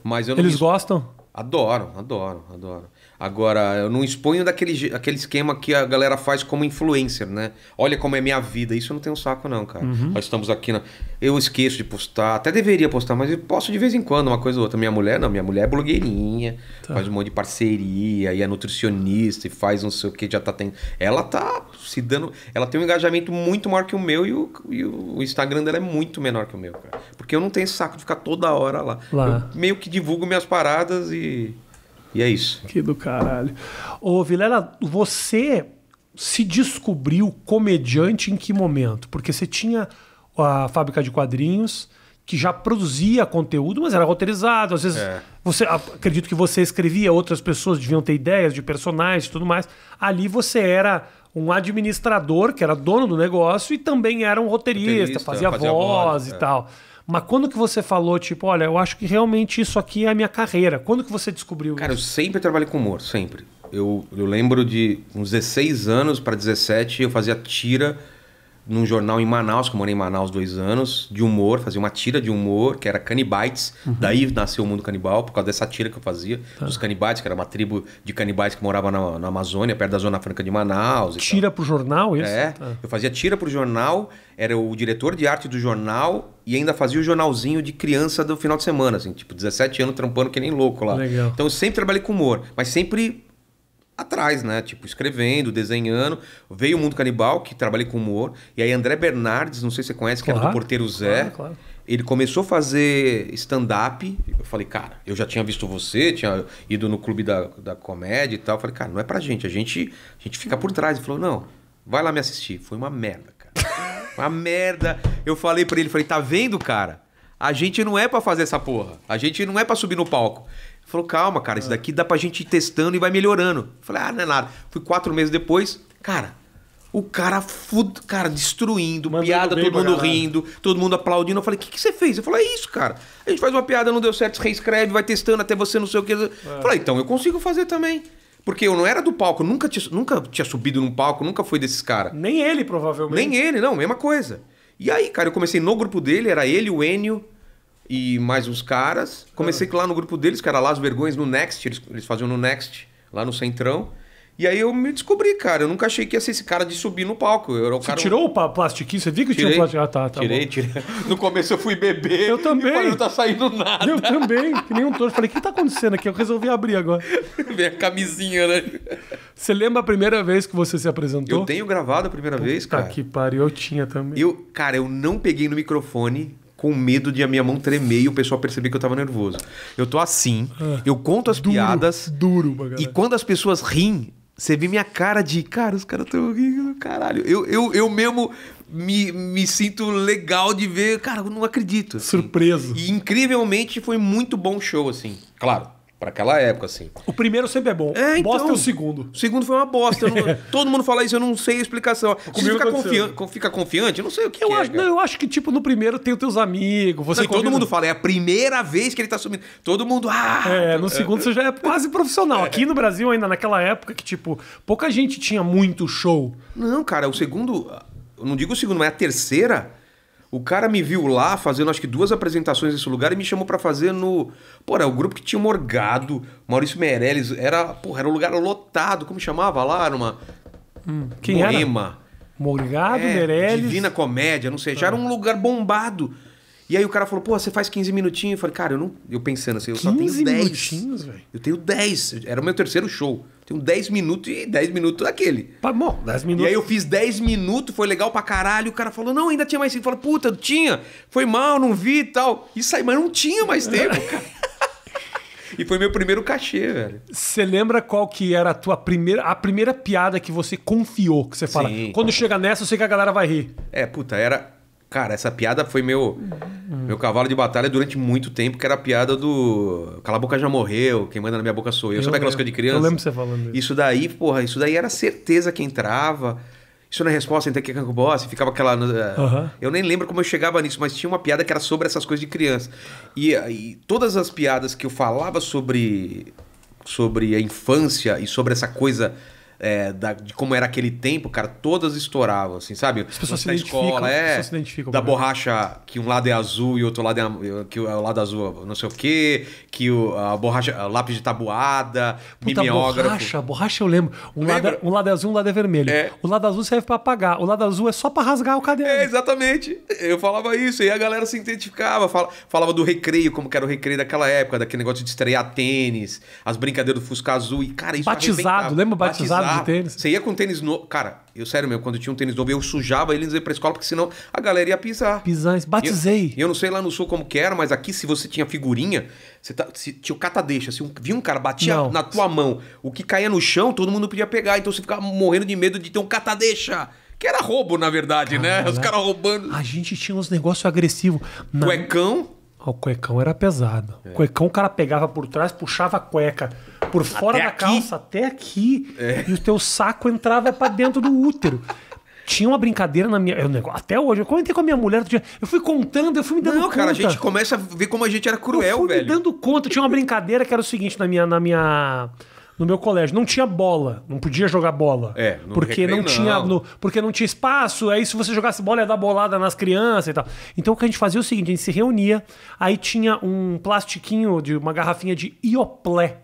Mas eu Eles exp... gostam? Adoram, adoram, adoram. Agora, eu não exponho daquele aquele esquema que a galera faz como influencer, né? Olha como é minha vida. Isso eu não tenho saco, não, cara. Uhum. Nós estamos aqui na. Eu esqueço de postar, até deveria postar, mas eu posso de vez em quando, uma coisa ou outra. Minha mulher, não, minha mulher é blogueirinha, tá. faz um monte de parceria, e é nutricionista, e faz não sei o que, já tá tendo. Ela tá se dando. Ela tem um engajamento muito maior que o meu e o, e o Instagram dela é muito menor que o meu, cara. Porque eu não tenho saco de ficar toda hora lá. lá. Eu meio que divulgo minhas paradas e. E é isso. Que do caralho. Ô, Vilela, você se descobriu comediante em que momento? Porque você tinha a fábrica de quadrinhos que já produzia conteúdo, mas era roteirizado. Às vezes, é. você acredito que você escrevia, outras pessoas deviam ter ideias de personagens e tudo mais. Ali você era um administrador, que era dono do negócio, e também era um roteirista, roteirista fazia, fazia voz, voz e é. tal. Mas quando que você falou, tipo, olha, eu acho que realmente isso aqui é a minha carreira? Quando que você descobriu Cara, isso? eu sempre trabalhei com humor, sempre. Eu, eu lembro de uns 16 anos para 17, eu fazia tira num jornal em Manaus, que eu morei em Manaus dois anos, de humor, fazia uma tira de humor, que era Canibites. Uhum. Daí nasceu o mundo canibal, por causa dessa tira que eu fazia, tá. dos canibites, que era uma tribo de canibais que morava na, na Amazônia, perto da Zona Franca de Manaus. Tira pro jornal, isso? É, tá. eu fazia tira pro jornal, era o diretor de arte do jornal e ainda fazia o jornalzinho de criança do final de semana, assim, tipo, 17 anos trampando que nem louco lá. Legal. Então eu sempre trabalhei com humor, mas sempre atrás, né? Tipo, escrevendo, desenhando. Veio o Mundo Canibal, que trabalhei com humor. E aí André Bernardes, não sei se você conhece, que claro, era do Porteiro Zé. Claro, claro. Ele começou a fazer stand-up. Eu falei, cara, eu já tinha visto você, tinha ido no clube da, da comédia e tal. Eu falei, cara, não é pra gente, a gente, a gente fica por trás. Ele falou, não, vai lá me assistir. Foi uma merda, cara. [LAUGHS] uma merda. Eu falei para ele, falei, tá vendo, cara? A gente não é para fazer essa porra. A gente não é para subir no palco falou, calma, cara, isso daqui dá pra gente ir testando e vai melhorando. Eu falei, ah, não é nada. Fui quatro meses depois, cara, o cara, fud... cara destruindo, Mandando piada, todo mundo rindo, todo mundo aplaudindo. Eu falei, o que, que você fez? Eu falei, é isso, cara. A gente faz uma piada, não deu certo, reescreve, vai testando até você não sei o que. Eu é. falei, então, eu consigo fazer também. Porque eu não era do palco, nunca tinha, nunca tinha subido num palco, nunca fui desses caras. Nem ele, provavelmente. Nem ele, não, mesma coisa. E aí, cara, eu comecei no grupo dele, era ele, o Enio, e mais uns caras. Comecei ah. lá no grupo deles, que era lá as vergonhas no Next, eles, eles faziam no Next, lá no Centrão. E aí eu me descobri, cara. Eu nunca achei que ia ser esse cara de subir no palco. Eu era o você cara... tirou o plastiquinho? Você viu que tirei, tinha o plastiquinho? Ah, tá, tá Tirei, bom. tirei. [LAUGHS] No começo eu fui beber. Eu também. Falei, não tá saindo nada. Eu também. Que nem um torto. Falei, o que tá acontecendo aqui? Eu resolvi abrir agora. [LAUGHS] Vem a camisinha, né? Você lembra a primeira vez que você se apresentou? Eu tenho gravado a primeira Puta vez, cara. que pariu. Eu tinha também. Eu, cara, eu não peguei no microfone com medo de a minha mão tremer e o pessoal perceber que eu tava nervoso. Eu tô assim, ah, eu conto as duro, piadas. Duro, E quando as pessoas riem, você vê minha cara de, cara, os caras tão rindo, caralho. Eu, eu, eu mesmo me, me sinto legal de ver, cara, eu não acredito. Assim. Surpreso. E incrivelmente foi muito bom show, assim. Claro, Pra aquela época, assim. O primeiro sempre é bom. É, então, bosta é o segundo. O segundo foi uma bosta. Não, [LAUGHS] é. todo mundo fala isso, eu não sei a explicação. Você fica, confian fica confiante? Eu não sei o que eu é, Acho, não, eu acho que, tipo, no primeiro tem os teus amigos. Você não, todo mundo fala, é a primeira vez que ele tá sumindo. Todo mundo, ah! É, no segundo você já é quase profissional. Aqui no Brasil, ainda naquela época que, tipo, pouca gente tinha muito show. Não, cara, o segundo. Eu não digo o segundo, mas a terceira o cara me viu lá fazendo acho que duas apresentações nesse lugar e me chamou para fazer no. Pô, era o grupo que tinha Morgado, Maurício Meirelles, era, porra, era um lugar lotado, como chamava lá? Era uma. Hum, quem Moema. era? Morgado, é, Meirelles. Divina Comédia, não sei, já era um ah. lugar bombado. E aí o cara falou, pô, você faz 15 minutinhos. Eu falei, cara, eu não. Eu pensando assim, eu só tenho 10. Minutinhos, velho eu tenho 10. Era o meu terceiro show. Tenho 10 minutos e 10 minutos daquele. Bom, 10 minutos. E aí eu fiz 10 minutos, foi legal pra caralho. O cara falou, não, ainda tinha mais tempo. Falei puta, tinha. Foi mal, não vi e tal. Isso aí, mas não tinha mais tempo, cara. e foi meu primeiro cachê, velho. Você lembra qual que era a tua primeira... A primeira piada que você confiou, que você fala... Sim. Quando chega nessa, eu sei que a galera vai rir. É, puta, era... Cara, essa piada foi meu uhum. meu cavalo de batalha durante muito tempo, que era a piada do. Cala a boca já morreu, quem manda na minha boca sou eu. eu Sabe aquelas coisas de criança? Eu lembro você falando isso. Isso daí, porra, isso daí era certeza que entrava. Isso na resposta, entra que com o boss, ficava aquela. Uhum. Eu nem lembro como eu chegava nisso, mas tinha uma piada que era sobre essas coisas de criança. E, e todas as piadas que eu falava sobre, sobre a infância e sobre essa coisa é, da, de como era aquele tempo, cara, todas estouravam, assim, sabe? As pessoas se Escola, é, pessoas se identificam da borracha que um lado é azul e outro lado é que o é lado azul não sei o quê, que o, a borracha, a lápis de tabuada, Puta, mimeógrafo. Borracha, borracha eu lembro. Um, lado, é, um lado é azul, um lado é vermelho. É. O lado azul serve para apagar, o lado azul é só para rasgar o caderno. É, exatamente. Eu falava isso e a galera se identificava, fala, falava do recreio, como que era o recreio daquela época, daquele negócio de estrear tênis, as brincadeiras do Fusca Azul e cara, isso Batizado, lembra batizado? batizado de ah, tênis. Você ia com tênis novo. Cara, eu, sério meu, quando tinha um tênis novo, eu sujava ele ia pra escola, porque senão a galera ia pisar. Pisar, batizei. Eu, eu não sei lá no sul como que era, mas aqui, se você tinha figurinha, você tá, se, tinha o catadeixa. Se um, via um cara, batia não. na tua mão, o que caía no chão, todo mundo podia pegar. Então você ficava morrendo de medo de ter um catadeixa. Que era roubo, na verdade, Caralho. né? Os caras roubando. A gente tinha uns negócios agressivos. Na... Cuecão. O cuecão era pesado. É. O cuecão o cara pegava por trás, puxava a cueca por fora até da aqui. calça, até aqui. É. E o teu saco entrava para dentro do útero. Tinha uma brincadeira na minha. Eu, até hoje, eu comentei com a minha mulher outro dia. Eu fui contando, eu fui me dando Não, conta. Não, cara, a gente começa a ver como a gente era cruel, velho. Eu fui velho. me dando conta. Tinha uma brincadeira que era o seguinte na minha. Na minha no meu colégio. Não tinha bola, não podia jogar bola. É, no porque recreio, não, tinha No, porque não tinha espaço. Aí se você jogasse bola ia dar bolada nas crianças e tal. Então o que a gente fazia é o seguinte, a gente se reunia, aí tinha um plastiquinho de uma garrafinha de ioplé.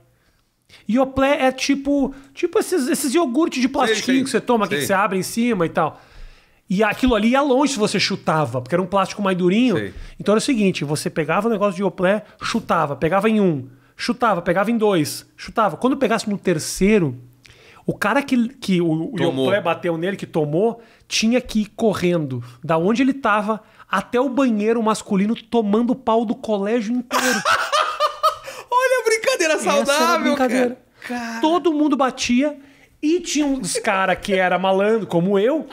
Yoplait é tipo tipo esses, esses iogurtes de plastiquinho que você toma, que você abre em cima e tal. E aquilo ali ia longe se você chutava, porque era um plástico mais durinho. Então era o seguinte: você pegava o negócio de Yoplait, chutava, pegava em um, chutava, pegava em dois, chutava. Quando pegasse no terceiro, o cara que, que o Yoplait bateu nele, que tomou, tinha que ir correndo da onde ele estava até o banheiro masculino tomando pau do colégio inteiro. [LAUGHS] brincadeira saudável, brincadeira. Cara. cara. Todo mundo batia e tinha uns cara que era malandro, como eu,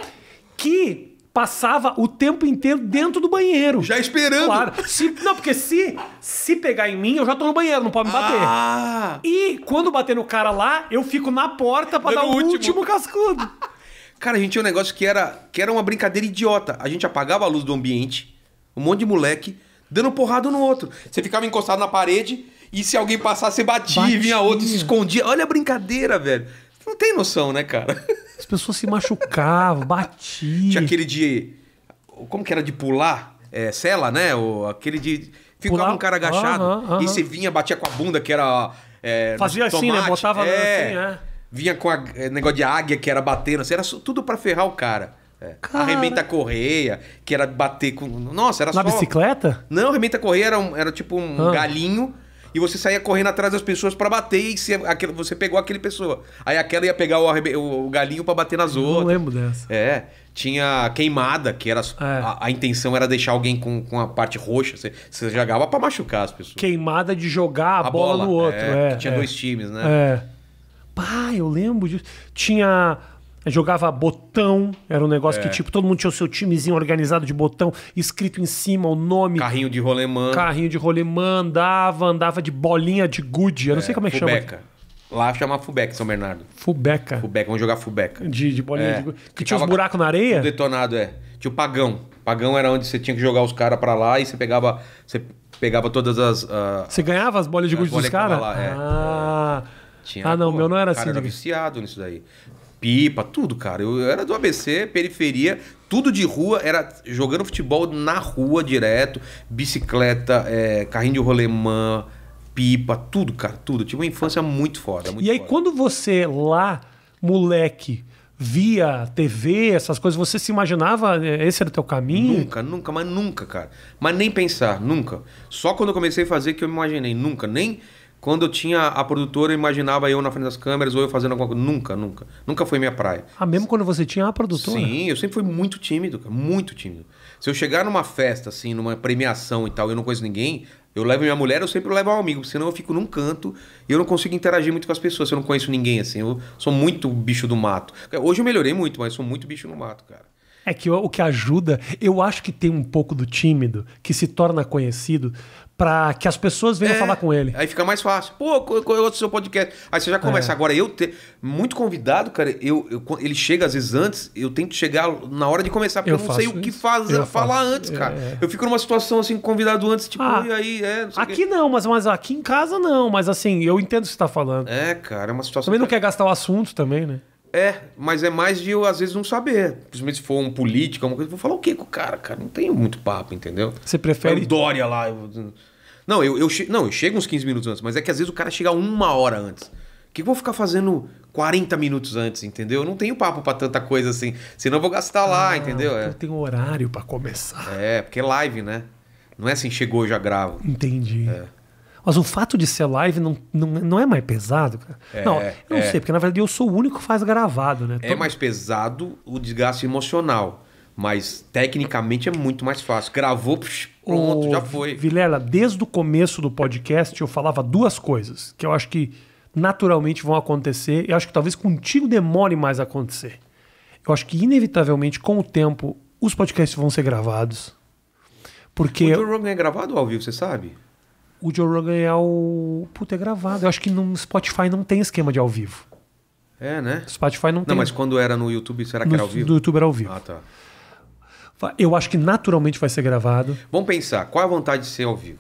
que passava o tempo inteiro dentro do banheiro. Já esperando. Claro. Se, não, porque se se pegar em mim, eu já tô no banheiro, não pode me bater. Ah. E quando bater no cara lá, eu fico na porta para dar o último, último cascudo. Cara, a gente tinha um negócio que era, que era uma brincadeira idiota. A gente apagava a luz do ambiente, um monte de moleque dando porrada no outro. Você ficava encostado na parede e se alguém passasse, batia, batia. e vinha outro e se escondia. Olha a brincadeira, velho. Não tem noção, né, cara? As pessoas se machucavam, batiam. Tinha aquele de. Como que era de pular? É, cela, né? Ou aquele de. Ficava pular. um cara agachado. E você vinha, batia com a bunda, que era. É, Fazia tomate, assim, né? Botava é, assim, é Vinha com o é, negócio de águia que era batendo. Assim, era tudo para ferrar o cara. É. Cara... correia, que era bater com. Nossa, era Na só. Na bicicleta? Não, arrementa correia era, um, era tipo um ah. galinho e você saía correndo atrás das pessoas para bater e se, aquele, você pegou aquele pessoa. Aí aquela ia pegar o, arrebe, o galinho para bater nas Eu outras. Não lembro dessa. É. Tinha queimada, que era é. a, a, intenção era deixar alguém com, com a parte roxa. Você, você jogava para machucar as pessoas. Queimada de jogar a, a bola, bola, no outro. É, é tinha é. dois times, né? É. Pá, eu lembro disso. Tinha Jogava botão, era um negócio é. que, tipo, todo mundo tinha o seu timezinho organizado de botão, escrito em cima o nome. Carrinho de rolemã. Carrinho de rolemã, andava, andava de bolinha de gude, eu não é, sei como é que Fubeca. chama. Lá chama Fubeca, São Bernardo. Fubeca. Fubeca, vamos jogar Fubeca. De, de bolinha é. de good. Que tinha os buracos na areia? Detonado, é. Tinha o Pagão. Pagão era onde você tinha que jogar os caras pra lá e você pegava. Você pegava todas as. Uh, você ganhava as bolas de gude dos caras? É. Ah. É. Tinha, ah, não, pô, meu não era assim. Cara era né? viciado nisso daí pipa, tudo, cara. Eu, eu era do ABC, periferia, tudo de rua, era jogando futebol na rua direto, bicicleta, é, carrinho de rolemã, pipa, tudo, cara, tudo. tive uma infância muito foda. Muito e aí, foda. quando você lá, moleque, via TV, essas coisas, você se imaginava é, esse era o teu caminho? Nunca, nunca, mas nunca, cara. Mas nem pensar, nunca. Só quando eu comecei a fazer que eu me imaginei, nunca. Nem quando eu tinha a produtora, eu imaginava eu na frente das câmeras ou eu fazendo alguma coisa. Nunca, nunca. Nunca foi minha praia. Ah, mesmo quando você tinha a produtora? Sim, eu sempre fui muito tímido, muito tímido. Se eu chegar numa festa, assim, numa premiação e tal, e eu não conheço ninguém, eu levo minha mulher, eu sempre levo um amigo, senão eu fico num canto e eu não consigo interagir muito com as pessoas, eu não conheço ninguém, assim. Eu sou muito bicho do mato. Hoje eu melhorei muito, mas sou muito bicho no mato, cara. É que o que ajuda, eu acho que tem um pouco do tímido que se torna conhecido para que as pessoas venham é, falar com ele. Aí fica mais fácil. Pô, eu ouço seu podcast. Aí você já começa. É. Agora, eu ter muito convidado, cara, eu, eu, ele chega às vezes antes, eu tento chegar na hora de começar, porque eu, eu não sei isso. o que faz, eu falar faço. antes, é, cara. É. Eu fico numa situação assim, convidado antes, tipo, ah, e aí, é. Não aqui não, mas, mas aqui em casa não, mas assim, eu entendo o que você tá falando. É, cara, é uma situação. Também não quer gastar o assunto também, né? É, mas é mais de eu, às vezes, não saber. Principalmente se for um político, alguma coisa, vou falar o quê com o cara, cara? Não tenho muito papo, entendeu? Você prefere. É o Dória lá. Eu... Não, eu, eu, não, eu chego uns 15 minutos antes, mas é que às vezes o cara chega uma hora antes. O que eu vou ficar fazendo 40 minutos antes, entendeu? Eu não tenho papo para tanta coisa assim. Senão eu vou gastar lá, ah, entendeu? É. Eu tenho horário para começar. É, porque é live, né? Não é assim, chegou, eu já gravo. Entendi. É. Mas o fato de ser live não, não, não é mais pesado, É, não, eu não é. sei, porque na verdade eu sou o único que faz gravado, né? É mais pesado o desgaste emocional. Mas tecnicamente é muito mais fácil. Gravou, psh, Pronto, o... já foi. Vilela, desde o começo do podcast eu falava duas coisas que eu acho que naturalmente vão acontecer. Eu acho que talvez contigo demore mais a acontecer. Eu acho que inevitavelmente com o tempo os podcasts vão ser gravados. Porque o Joe Rogan é gravado ao vivo, você sabe? O Joe Rogan é o puta é gravado. Eu acho que no Spotify não tem esquema de ao vivo. É, né? Spotify não tem. Não, mas quando era no YouTube, será que no, era ao vivo? No YouTube era ao vivo. Ah, tá. Eu acho que naturalmente vai ser gravado. Vamos pensar, qual é a vantagem de ser ao vivo?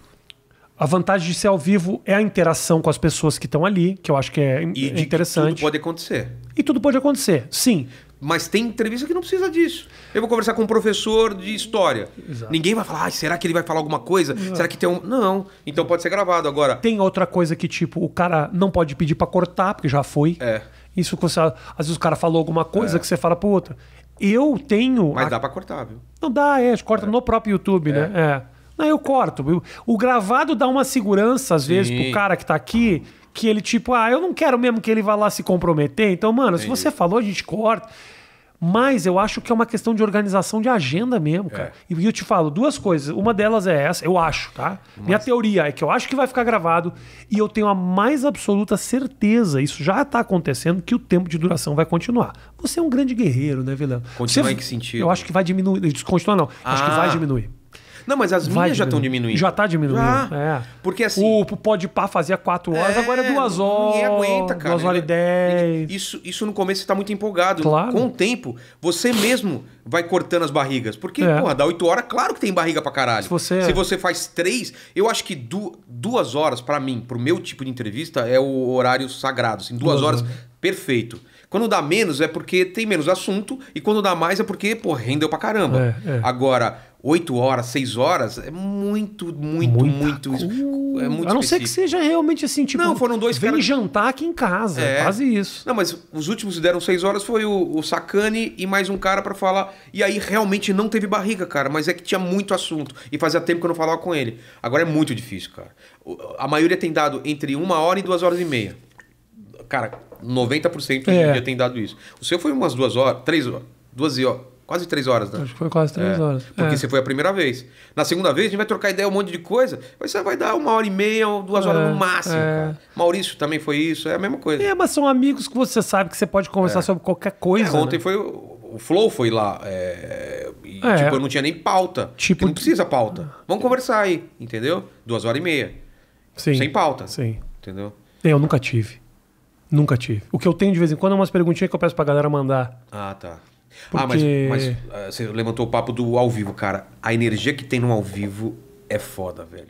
A vantagem de ser ao vivo é a interação com as pessoas que estão ali, que eu acho que é e é de, interessante. Tudo pode acontecer. E tudo pode acontecer, sim. Mas tem entrevista que não precisa disso. Eu vou conversar com um professor de história. Exato. Ninguém vai falar, ah, será que ele vai falar alguma coisa? Será que tem um. Não, então pode ser gravado agora. Tem outra coisa que, tipo, o cara não pode pedir para cortar, porque já foi. É. Isso, às vezes o cara falou alguma coisa é. que você fala, pro outro. Eu tenho. Mas a... dá para cortar, viu? Não dá, é. A gente corta é. no próprio YouTube, é. né? É. Não, eu corto. O gravado dá uma segurança, às Sim. vezes, pro cara que tá aqui, que ele, tipo, ah, eu não quero mesmo que ele vá lá se comprometer. Então, mano, Entendi. se você falou, a gente corta. Mas eu acho que é uma questão de organização de agenda mesmo, é. cara. É. E eu te falo duas coisas. Uma delas é essa, eu acho, tá? Minha teoria é que eu acho que vai ficar gravado e eu tenho a mais absoluta certeza, isso já está acontecendo, que o tempo de duração vai continuar. Você é um grande guerreiro, né, Vilão? Continua Você, em que sentido? Eu acho que vai diminuir. Descontinuar, não. Ah. Acho que vai ah. diminuir. Não, mas as minhas já estão diminuindo. Já está diminuindo. Já. É. Porque assim. O, o pode pá fazia 4 horas, é, agora é 2 horas. Ninguém aguenta, cara. 2 horas e 10. Isso, isso no começo você está muito empolgado. Claro. Com o tempo, você mesmo vai cortando as barrigas. Porque, é. porra, dá 8 horas, claro que tem barriga pra caralho. Se você, é. Se você faz 3, eu acho que du duas horas, para mim, pro meu tipo de entrevista, é o horário sagrado. Assim, duas, duas horas, horas, perfeito. Quando dá menos é porque tem menos assunto, e quando dá mais é porque, pô, rendeu pra caramba. É, é. Agora, 8 horas, 6 horas, é muito, muito, Muita muito. Isso. É muito a não específico. ser que seja realmente assim, tipo. Não, foram dois Vem caras... jantar aqui em casa, é. quase isso. Não, mas os últimos que deram 6 horas foi o, o Sacani e mais um cara para falar. E aí realmente não teve barriga, cara, mas é que tinha muito assunto. E fazia tempo que eu não falava com ele. Agora é muito difícil, cara. A maioria tem dado entre uma hora e duas horas e meia. Cara, 90% hoje é. dia tem dado isso. O seu foi umas duas horas, três horas, duas horas Quase três horas, né? Acho que foi quase três é, horas. Porque é. você foi a primeira vez. Na segunda vez, a gente vai trocar ideia um monte de coisa. Mas você vai dar uma hora e meia ou duas é, horas no é, máximo, é. cara. Maurício também foi isso, é a mesma coisa. É, mas são amigos que você sabe que você pode conversar é. sobre qualquer coisa. ontem né? foi. O Flow foi lá. E, tipo, eu não tinha nem pauta. Tipo. Não precisa pauta. Ah. Vamos conversar aí, entendeu? Duas horas e meia. Sim. Sem pauta. Sim. Entendeu? Eu nunca tive. Nunca tive. O que eu tenho de vez em quando é umas perguntinhas que eu peço pra galera mandar. Ah, tá. Porque... Ah, mas, mas uh, você levantou o papo do ao vivo, cara. A energia que tem no ao vivo é foda, velho.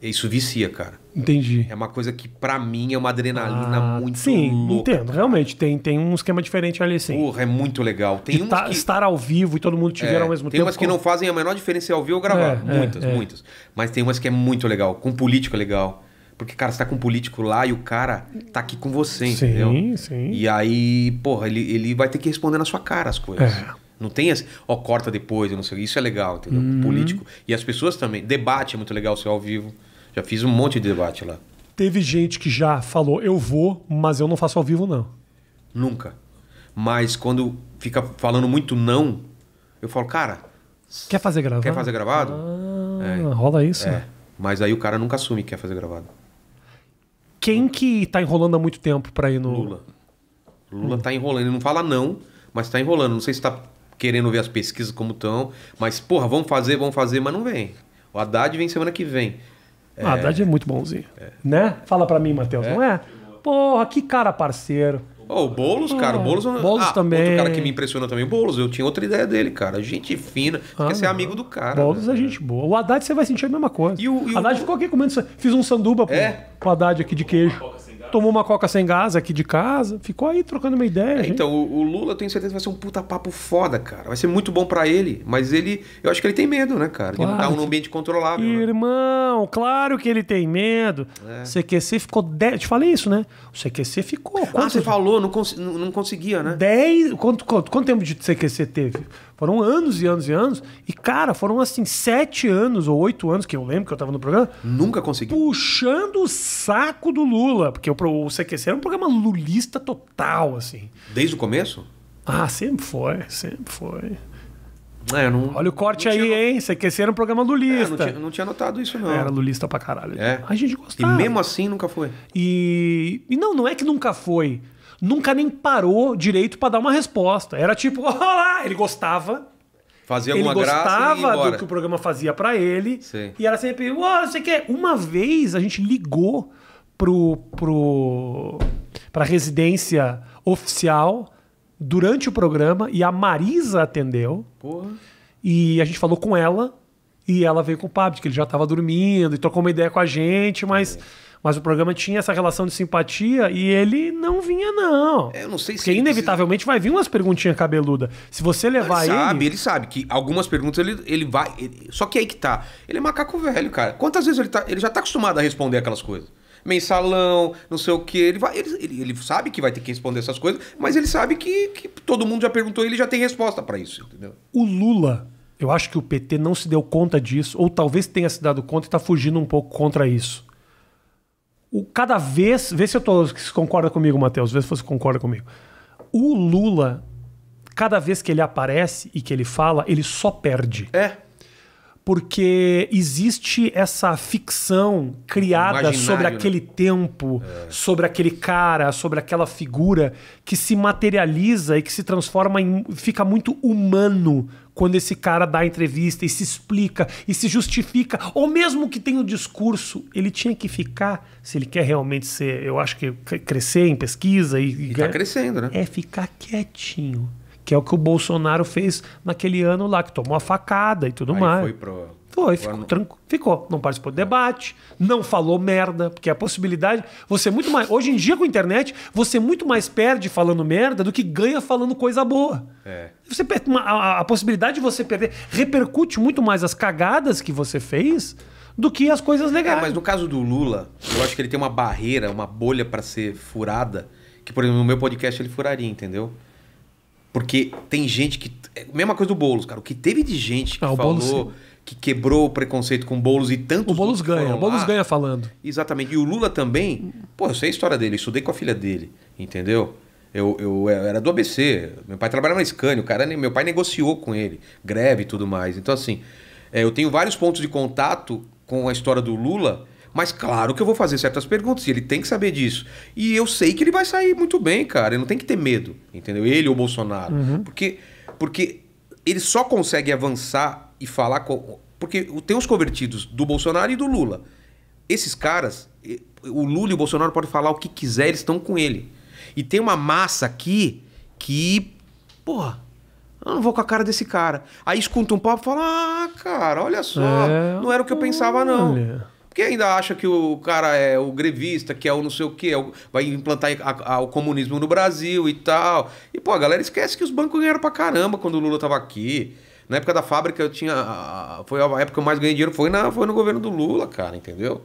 Isso vicia, cara. Entendi. É uma coisa que, para mim, é uma adrenalina ah, muito sim, louca. Sim, entendo. Realmente, tem, tem um esquema diferente ali, sim. Porra, é muito legal. Tem tá, que... Estar ao vivo e todo mundo te é, ver ao mesmo tem tempo. Tem umas que não fazem a menor diferença ao vivo ou gravar. É, é, muitas, é, muitas. Mas tem umas que é muito legal. Com político é legal. Porque, cara, você tá com um político lá e o cara tá aqui com você, sim, entendeu? Sim, E aí, porra, ele, ele vai ter que responder na sua cara as coisas. É. Não tem assim, ó, corta depois, eu não sei. Isso é legal, entendeu? Uhum. Político. E as pessoas também. Debate é muito legal, seu ao vivo. Já fiz um monte de debate lá. Teve gente que já falou, eu vou, mas eu não faço ao vivo, não. Nunca. Mas quando fica falando muito não, eu falo, cara. Quer fazer gravado? Quer fazer gravado? Ah, é. rola isso, é. né? Mas aí o cara nunca assume que quer fazer gravado. Quem que tá enrolando há muito tempo para ir no. Lula. Lula hum. tá enrolando. Ele não fala não, mas tá enrolando. Não sei se tá querendo ver as pesquisas como estão, mas, porra, vamos fazer, vamos fazer, mas não vem. O Haddad vem semana que vem. Ah, é... Haddad é muito bonzinho. É. Né? Fala para mim, Matheus, é. não é? Porra, que cara parceiro. Oh, o Boulos, cara, o ah, Boulos, é Boulos ah, também. Outro cara que me impressiona também, o Boulos. Eu tinha outra ideia dele, cara. Gente fina. Ah, quer ser é amigo do cara. Boulos é né? é gente boa. O Haddad você vai sentir a mesma coisa. E o, e o Haddad o... ficou aqui comendo. Fiz um sanduba é? pro, Haddad aqui de queijo. Assim tomou uma coca sem gás aqui de casa, ficou aí trocando uma ideia. É, então, o, Lula, eu tenho certeza, vai ser um puta papo foda, cara. Vai ser muito bom para ele, mas ele, eu acho que ele tem medo, né, cara? Tá claro. Ele não tá num ambiente controlável. Né? Irmão, né? claro que ele tem medo. É. O CQC ficou 10. Te falei isso, né? O CQC ficou. Ah, você falou, não, cons... não, não conseguia, né? 10. Dez... Quanto, quanto, quanto tempo de CQC teve? Foram anos e anos e anos. E, cara, foram assim, sete anos ou oito anos, que eu lembro que eu tava no programa. Nunca consegui. Puxando o saco do Lula. Porque o, CQC era um programa lulista total, assim. Desde o começo? Ah, sempre foi, sempre foi. É, não, Olha o corte aí, tinha... hein? Você quer ser um programa lulista. É, não, tinha, não tinha notado isso, não. Era lulista pra caralho. É. A gente gostava. E mesmo assim nunca foi. E, e não, não é que nunca foi nunca nem parou direito para dar uma resposta. Era tipo, [LAUGHS] olá, ele gostava. Fazia ele gostava do que o programa fazia para ele. Sim. E era sempre, oh, você quer? Uma vez a gente ligou pro, pro, pra residência oficial durante o programa e a Marisa atendeu. Porra. E a gente falou com ela e ela veio com o Pablo, que ele já estava dormindo e trocou uma ideia com a gente, mas. É. Mas o programa tinha essa relação de simpatia e ele não vinha, não. É, eu não sei se. Porque inevitavelmente precisa... vai vir umas perguntinhas cabeluda. Se você levar ele. Ele sabe, ele sabe que algumas perguntas ele, ele vai. Ele... Só que aí que tá. Ele é macaco velho, cara. Quantas vezes ele, tá... ele já tá acostumado a responder aquelas coisas? mensalão, não sei o que. Ele, vai, ele, ele, ele, sabe que vai ter que responder essas coisas, mas ele sabe que, que todo mundo já perguntou e ele já tem resposta para isso, entendeu? O Lula, eu acho que o PT não se deu conta disso, ou talvez tenha se dado conta e está fugindo um pouco contra isso o, cada vez. Vê se eu tô, se concorda comigo, Matheus. Vê se você concorda comigo. O Lula, cada vez que ele aparece e que ele fala, ele só perde. É porque existe essa ficção criada Imaginário, sobre né? aquele né? tempo, é. sobre aquele cara, sobre aquela figura que se materializa e que se transforma em fica muito humano quando esse cara dá a entrevista e se explica e se justifica, ou mesmo que tenha o um discurso, ele tinha que ficar, se ele quer realmente ser, eu acho que crescer em pesquisa e, e, tá crescendo, né? É ficar quietinho que é o que o Bolsonaro fez naquele ano lá, que tomou a facada e tudo Aí mais. Foi pro... Foi, ficou ano... Ficou. Não participou do debate, não falou merda, porque a possibilidade. Você é muito mais. Hoje em dia, com a internet, você é muito mais perde falando merda do que ganha falando coisa boa. É. Você, a, a possibilidade de você perder repercute muito mais as cagadas que você fez do que as coisas é, legais. É, mas no caso do Lula, eu acho que ele tem uma barreira, uma bolha para ser furada, que, por exemplo, no meu podcast ele furaria, entendeu? Porque tem gente que. É mesma coisa do Boulos, cara. O que teve de gente que ah, falou Boulos, que quebrou o preconceito com Boulos e tanto. O Boulos ganha, o Boulos ganha falando. Exatamente. E o Lula também. Pô, eu sei a história dele, eu estudei com a filha dele, entendeu? Eu, eu, eu era do ABC, meu pai trabalhava na Scania, o cara, meu pai negociou com ele, greve e tudo mais. Então, assim, é, eu tenho vários pontos de contato com a história do Lula mas claro que eu vou fazer certas perguntas e ele tem que saber disso. E eu sei que ele vai sair muito bem, cara. Ele não tem que ter medo, entendeu? Ele ou o Bolsonaro. Uhum. Porque, porque ele só consegue avançar e falar. Com... Porque tem os convertidos do Bolsonaro e do Lula. Esses caras, o Lula e o Bolsonaro podem falar o que quiser, eles estão com ele. E tem uma massa aqui que. Porra, eu não vou com a cara desse cara. Aí escuta um papo e fala: Ah, cara, olha só, é, não era o que eu pensava, não. Olha que ainda acha que o cara é o grevista, que é o não sei o quê, é o, vai implantar a, a, o comunismo no Brasil e tal. E, pô, a galera esquece que os bancos ganharam pra caramba quando o Lula tava aqui. Na época da fábrica eu tinha. Foi a época que eu mais ganhei dinheiro, foi, na, foi no governo do Lula, cara, entendeu?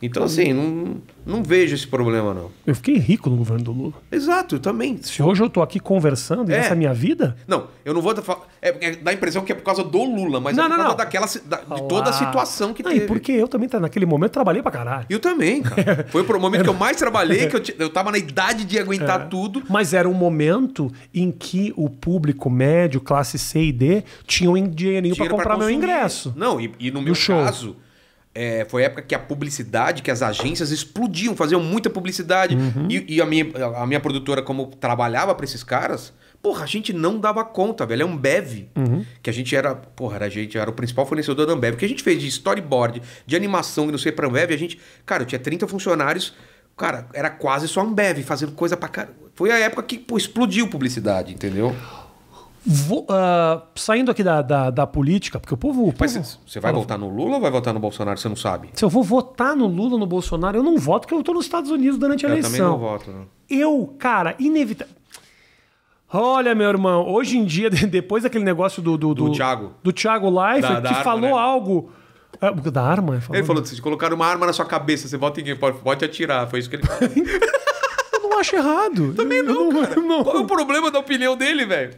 Então, assim, não, não vejo esse problema, não. Eu fiquei rico no governo do Lula. Exato, eu também. Se hoje eu tô aqui conversando, é. e essa é a minha vida? Não, eu não vou. É, é, dá a impressão que é por causa do Lula, mas é não, é por não, causa não. daquela. Da, de toda a ah. situação que não, teve. E porque eu também, tá, naquele momento, trabalhei pra caralho. Eu também, cara. [LAUGHS] Foi o momento que eu mais trabalhei, que eu, eu tava na idade de aguentar é. tudo. Mas era um momento em que o público médio, classe C e D, tinha um dinheirinho Dinheiro pra comprar pra meu ingresso. Não, e, e no meu no caso. Show é, foi a época que a publicidade, que as agências explodiam, faziam muita publicidade. Uhum. E, e, a, minha, a minha produtora, como trabalhava para esses caras, porra, a gente não dava conta, velho. É um bev. Uhum. Que a gente era, porra, a gente era o principal fornecedor da Ambev. O que a gente fez de storyboard, de animação, e não sei, pra Ambev, a gente, cara, eu tinha 30 funcionários, cara, era quase só Ambev, fazendo coisa pra caramba. Foi a época que pô, explodiu publicidade, entendeu? Vou, uh, ah, saindo aqui da, da, da, política, porque o povo. O Mas povo... você vai votar no Lula ou vai votar no Bolsonaro? Você não sabe. Se eu vou votar no Lula ou no Bolsonaro, eu não voto, porque eu estou nos Estados Unidos durante a eu eleição. Eu também não voto. Eu, cara, inevitável. Olha, meu irmão, hoje em dia, [LAUGHS] depois daquele negócio do. Do, do, do Thiago. Do Thiago Life, que arma, falou né? algo. É, da arma? Falou, ele falou: né? se colocar uma arma na sua cabeça, você vota em quem? Pode, pode atirar. Foi isso que ele falou. [LAUGHS] não acho errado. Também não, não, cara. Não. Qual é o problema da opinião dele, velho?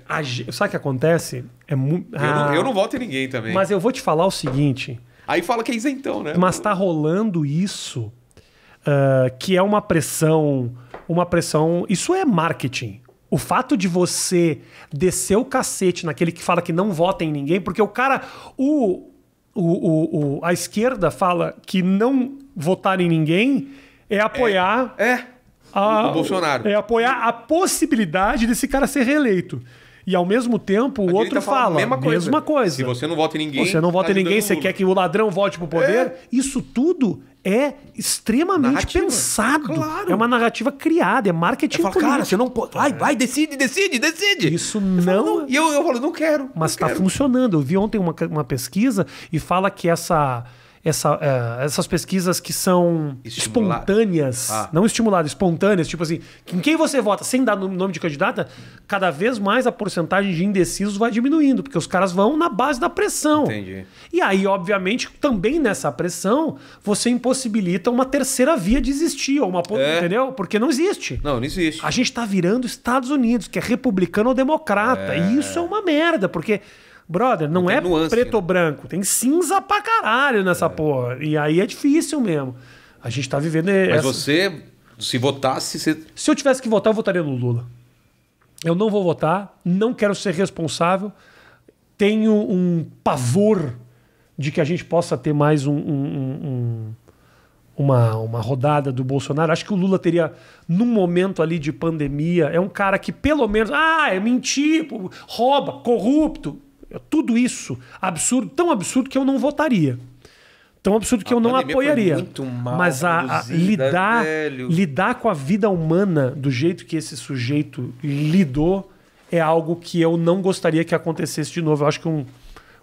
Sabe o que acontece? É mu... eu, ah, não, eu não voto em ninguém também. Mas eu vou te falar o seguinte. Aí fala que é isentão, né? Mas tá rolando isso, uh, que é uma pressão. Uma pressão. Isso é marketing. O fato de você descer o cacete naquele que fala que não vota em ninguém, porque o cara. O, o, o, o a esquerda fala que não votar em ninguém é apoiar. É. é a, o Bolsonaro. É apoiar a possibilidade desse cara ser reeleito. E ao mesmo tempo o outro tá fala, mesma coisa. mesma coisa. Se você não vota em ninguém. Você não vota tá em ninguém, você quer que o ladrão volte pro poder. É. Isso tudo é extremamente narrativa. pensado. Claro. É uma narrativa criada, é marketing. Falo, cara, você não pode. Vai, vai, decide, decide, decide. Isso não. não e eu, eu falo, não quero. Mas está funcionando. Eu vi ontem uma, uma pesquisa e fala que essa essa, uh, essas pesquisas que são Estimular. espontâneas, ah. não estimuladas, espontâneas, tipo assim, em quem você vota sem dar nome de candidata, cada vez mais a porcentagem de indecisos vai diminuindo, porque os caras vão na base da pressão. Entendi. E aí, obviamente, também nessa pressão, você impossibilita uma terceira via de existir, ou uma, é. entendeu? Porque não existe. Não, não existe. A gente está virando Estados Unidos, que é republicano ou democrata. É. E isso é uma merda, porque Brother, não, não é nuance, né? preto né? ou branco. Tem cinza pra caralho nessa é. porra. E aí é difícil mesmo. A gente tá vivendo. Mas essa... você, se votasse. Você... Se eu tivesse que votar, eu votaria no Lula. Eu não vou votar, não quero ser responsável. Tenho um pavor de que a gente possa ter mais um, um, um, uma, uma rodada do Bolsonaro. Acho que o Lula teria, num momento ali de pandemia, é um cara que pelo menos. Ah, é mentir, rouba, corrupto. É tudo isso absurdo, tão absurdo que eu não votaria. Tão absurdo que a eu não apoiaria. Muito mal Mas a, a lidar, lidar com a vida humana do jeito que esse sujeito lidou é algo que eu não gostaria que acontecesse de novo. Eu acho que um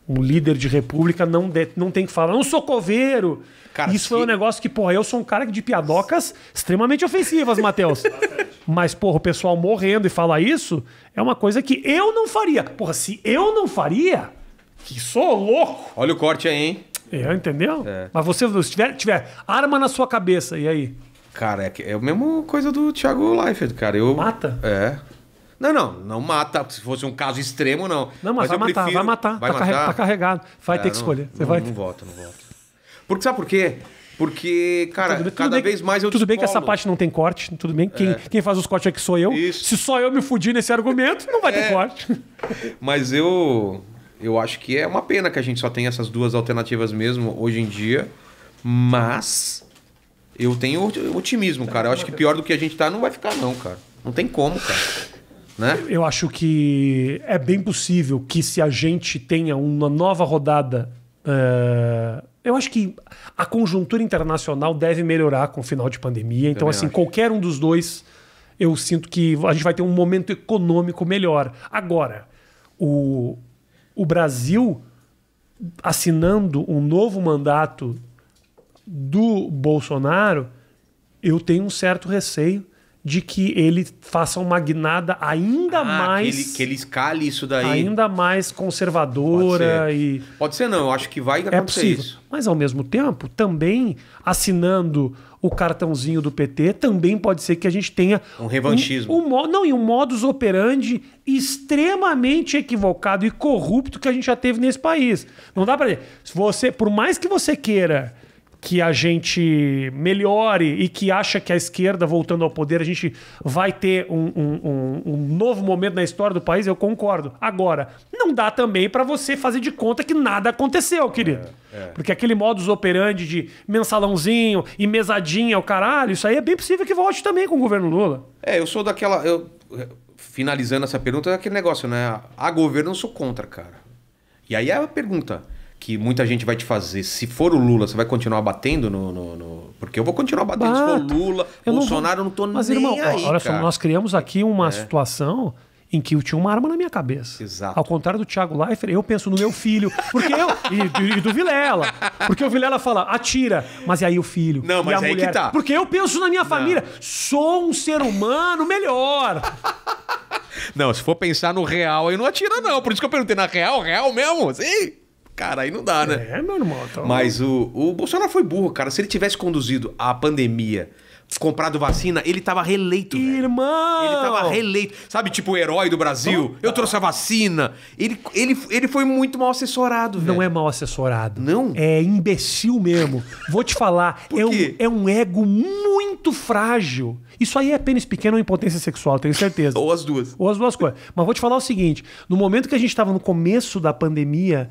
um líder de república não, de, não tem que falar, não sou coveiro. Cara, Isso foi um negócio que, porra, eu sou um cara de piadocas extremamente ofensivas, Matheus. Mas, porra, o pessoal morrendo e falar isso é uma coisa que eu não faria. Porra, se eu não faria, que sou louco. Olha o corte aí, hein? É, entendeu? É. Mas você, se tiver, tiver arma na sua cabeça, e aí? Cara, é, é a mesma coisa do Thiago Leifert, cara. Eu, Mata? É. Não, não, não mata. Se fosse um caso extremo, não. Não, mas, mas vai, matar, prefiro... vai, matar, vai tá matar, tá carregado. Vai é, ter que não, escolher. Você não, vai... não voto, não voto. Porque, sabe por quê? Porque, cara, tudo cada bem, vez mais eu Tudo bem que essa parte não tem corte, tudo bem. Quem, é. quem faz os cortes aqui sou eu. Isso. Se só eu me fudir nesse argumento, não vai é. ter corte. [LAUGHS] Mas eu, eu acho que é uma pena que a gente só tem essas duas alternativas mesmo hoje em dia. Mas eu tenho otimismo, cara. Eu acho que pior do que a gente tá não vai ficar, não, cara. Não tem como, cara. Né? Eu acho que é bem possível que se a gente tenha uma nova rodada. Uh, eu acho que a conjuntura internacional deve melhorar com o final de pandemia. Então, assim, acho. qualquer um dos dois, eu sinto que a gente vai ter um momento econômico melhor. Agora, o, o Brasil assinando um novo mandato do Bolsonaro, eu tenho um certo receio de que ele faça uma guinada ainda ah, mais. Que ele, que ele escale isso daí. Ainda mais conservadora Pode e. Pode ser, não. Eu acho que vai é acontecer é possível. isso. Mas, ao mesmo tempo, também assinando o cartãozinho do PT, também pode ser que a gente tenha. Um revanchismo. Um, um, não, e um modus operandi extremamente equivocado e corrupto que a gente já teve nesse país. Não dá para dizer. Você, por mais que você queira que a gente melhore e que acha que a esquerda voltando ao poder a gente vai ter um, um, um, um novo momento na história do país, eu concordo. Agora, não dá também para você fazer de conta que nada aconteceu, querido. É, é. Porque aquele modus operandi de mensalãozinho e mesadinha, o caralho, isso aí é bem possível que volte também com o governo Lula. É, eu sou daquela. Eu, finalizando essa pergunta, é aquele negócio, né? A governo eu sou contra, cara. E aí é a pergunta que muita gente vai te fazer. Se for o Lula, você vai continuar batendo no. no, no... Porque eu vou continuar batendo. Bato. Se for Lula, eu Bolsonaro, não vou... eu não tô Mas, nem irmão, aí, olha só, nós criamos aqui uma é. situação em que eu tinha uma arma na minha cabeça. Exato. Ao contrário do Thiago Leifert, eu penso no meu filho. Porque eu. [LAUGHS] E, e do Vilela. Porque o Vilela fala, atira. Mas e aí o filho? Não, mas é aí mulher. que tá. Porque eu penso na minha família. Sou um ser humano melhor. Não, se for pensar no real, aí não atira, não. Por isso que eu perguntei na real, real mesmo? Sim. Cara, aí não dá, né? É, meu irmão. Então... Mas o, o Bolsonaro foi burro, cara. Se ele tivesse conduzido a pandemia comprado vacina, ele tava reeleito. Irmão! Velho. Ele tava reeleito. Sabe, tipo, o herói do Brasil? Opa. Eu trouxe a vacina. Ele, ele, ele foi muito mal assessorado, velho. Não é mal assessorado. Não? É imbecil mesmo. Vou te falar. [LAUGHS] é, um, é um ego muito frágil. Isso aí é pênis pequeno ou impotência sexual, tenho certeza. [LAUGHS] ou as duas. Ou as duas coisas. Mas vou te falar o seguinte: no momento que a gente tava no começo da pandemia,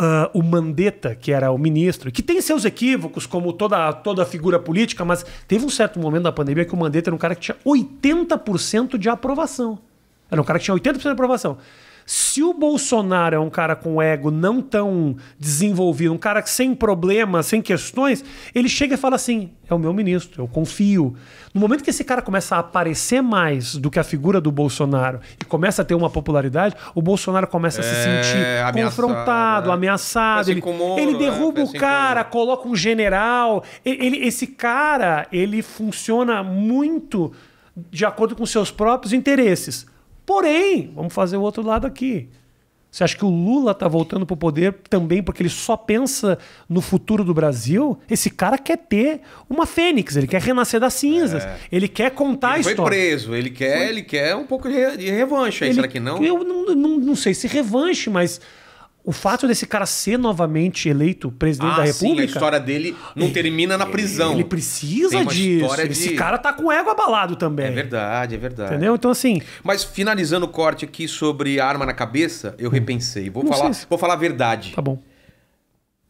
Uh, o Mandetta, que era o ministro, que tem seus equívocos, como toda, toda figura política, mas teve um certo momento da pandemia que o Mandetta era um cara que tinha 80% de aprovação. Era um cara que tinha 80% de aprovação. Se o Bolsonaro é um cara com ego não tão desenvolvido, um cara sem problemas, sem questões, ele chega e fala assim: é o meu ministro, eu confio. No momento que esse cara começa a aparecer mais do que a figura do Bolsonaro e começa a ter uma popularidade, o Bolsonaro começa a se é, sentir ameaçado, confrontado, né? ameaçado. Ele, incomodo, ele, né? derruba né? o cara, coloca um general. Ele, ele, esse cara, ele funciona muito de acordo com seus próprios interesses. Porém, vamos fazer o outro lado aqui. Você acha que o Lula está voltando para o poder também porque ele só pensa no futuro do Brasil? Esse cara quer ter uma fênix, ele quer renascer das cinzas, é. ele quer contar ele a história. Foi preso, ele quer, foi. ele quer um pouco de revanche aí, ele, será que não? Eu não, não, não sei se revanche, mas o fato desse cara ser novamente eleito presidente ah, da República. Sim, a história dele não ele, termina na prisão. Ele precisa disso. De... Esse cara tá com ego abalado também. É verdade, é verdade. Entendeu? Então, assim. Mas finalizando o corte aqui sobre a arma na cabeça, eu hum. repensei. Vou, falar, se... vou falar a verdade. Tá bom.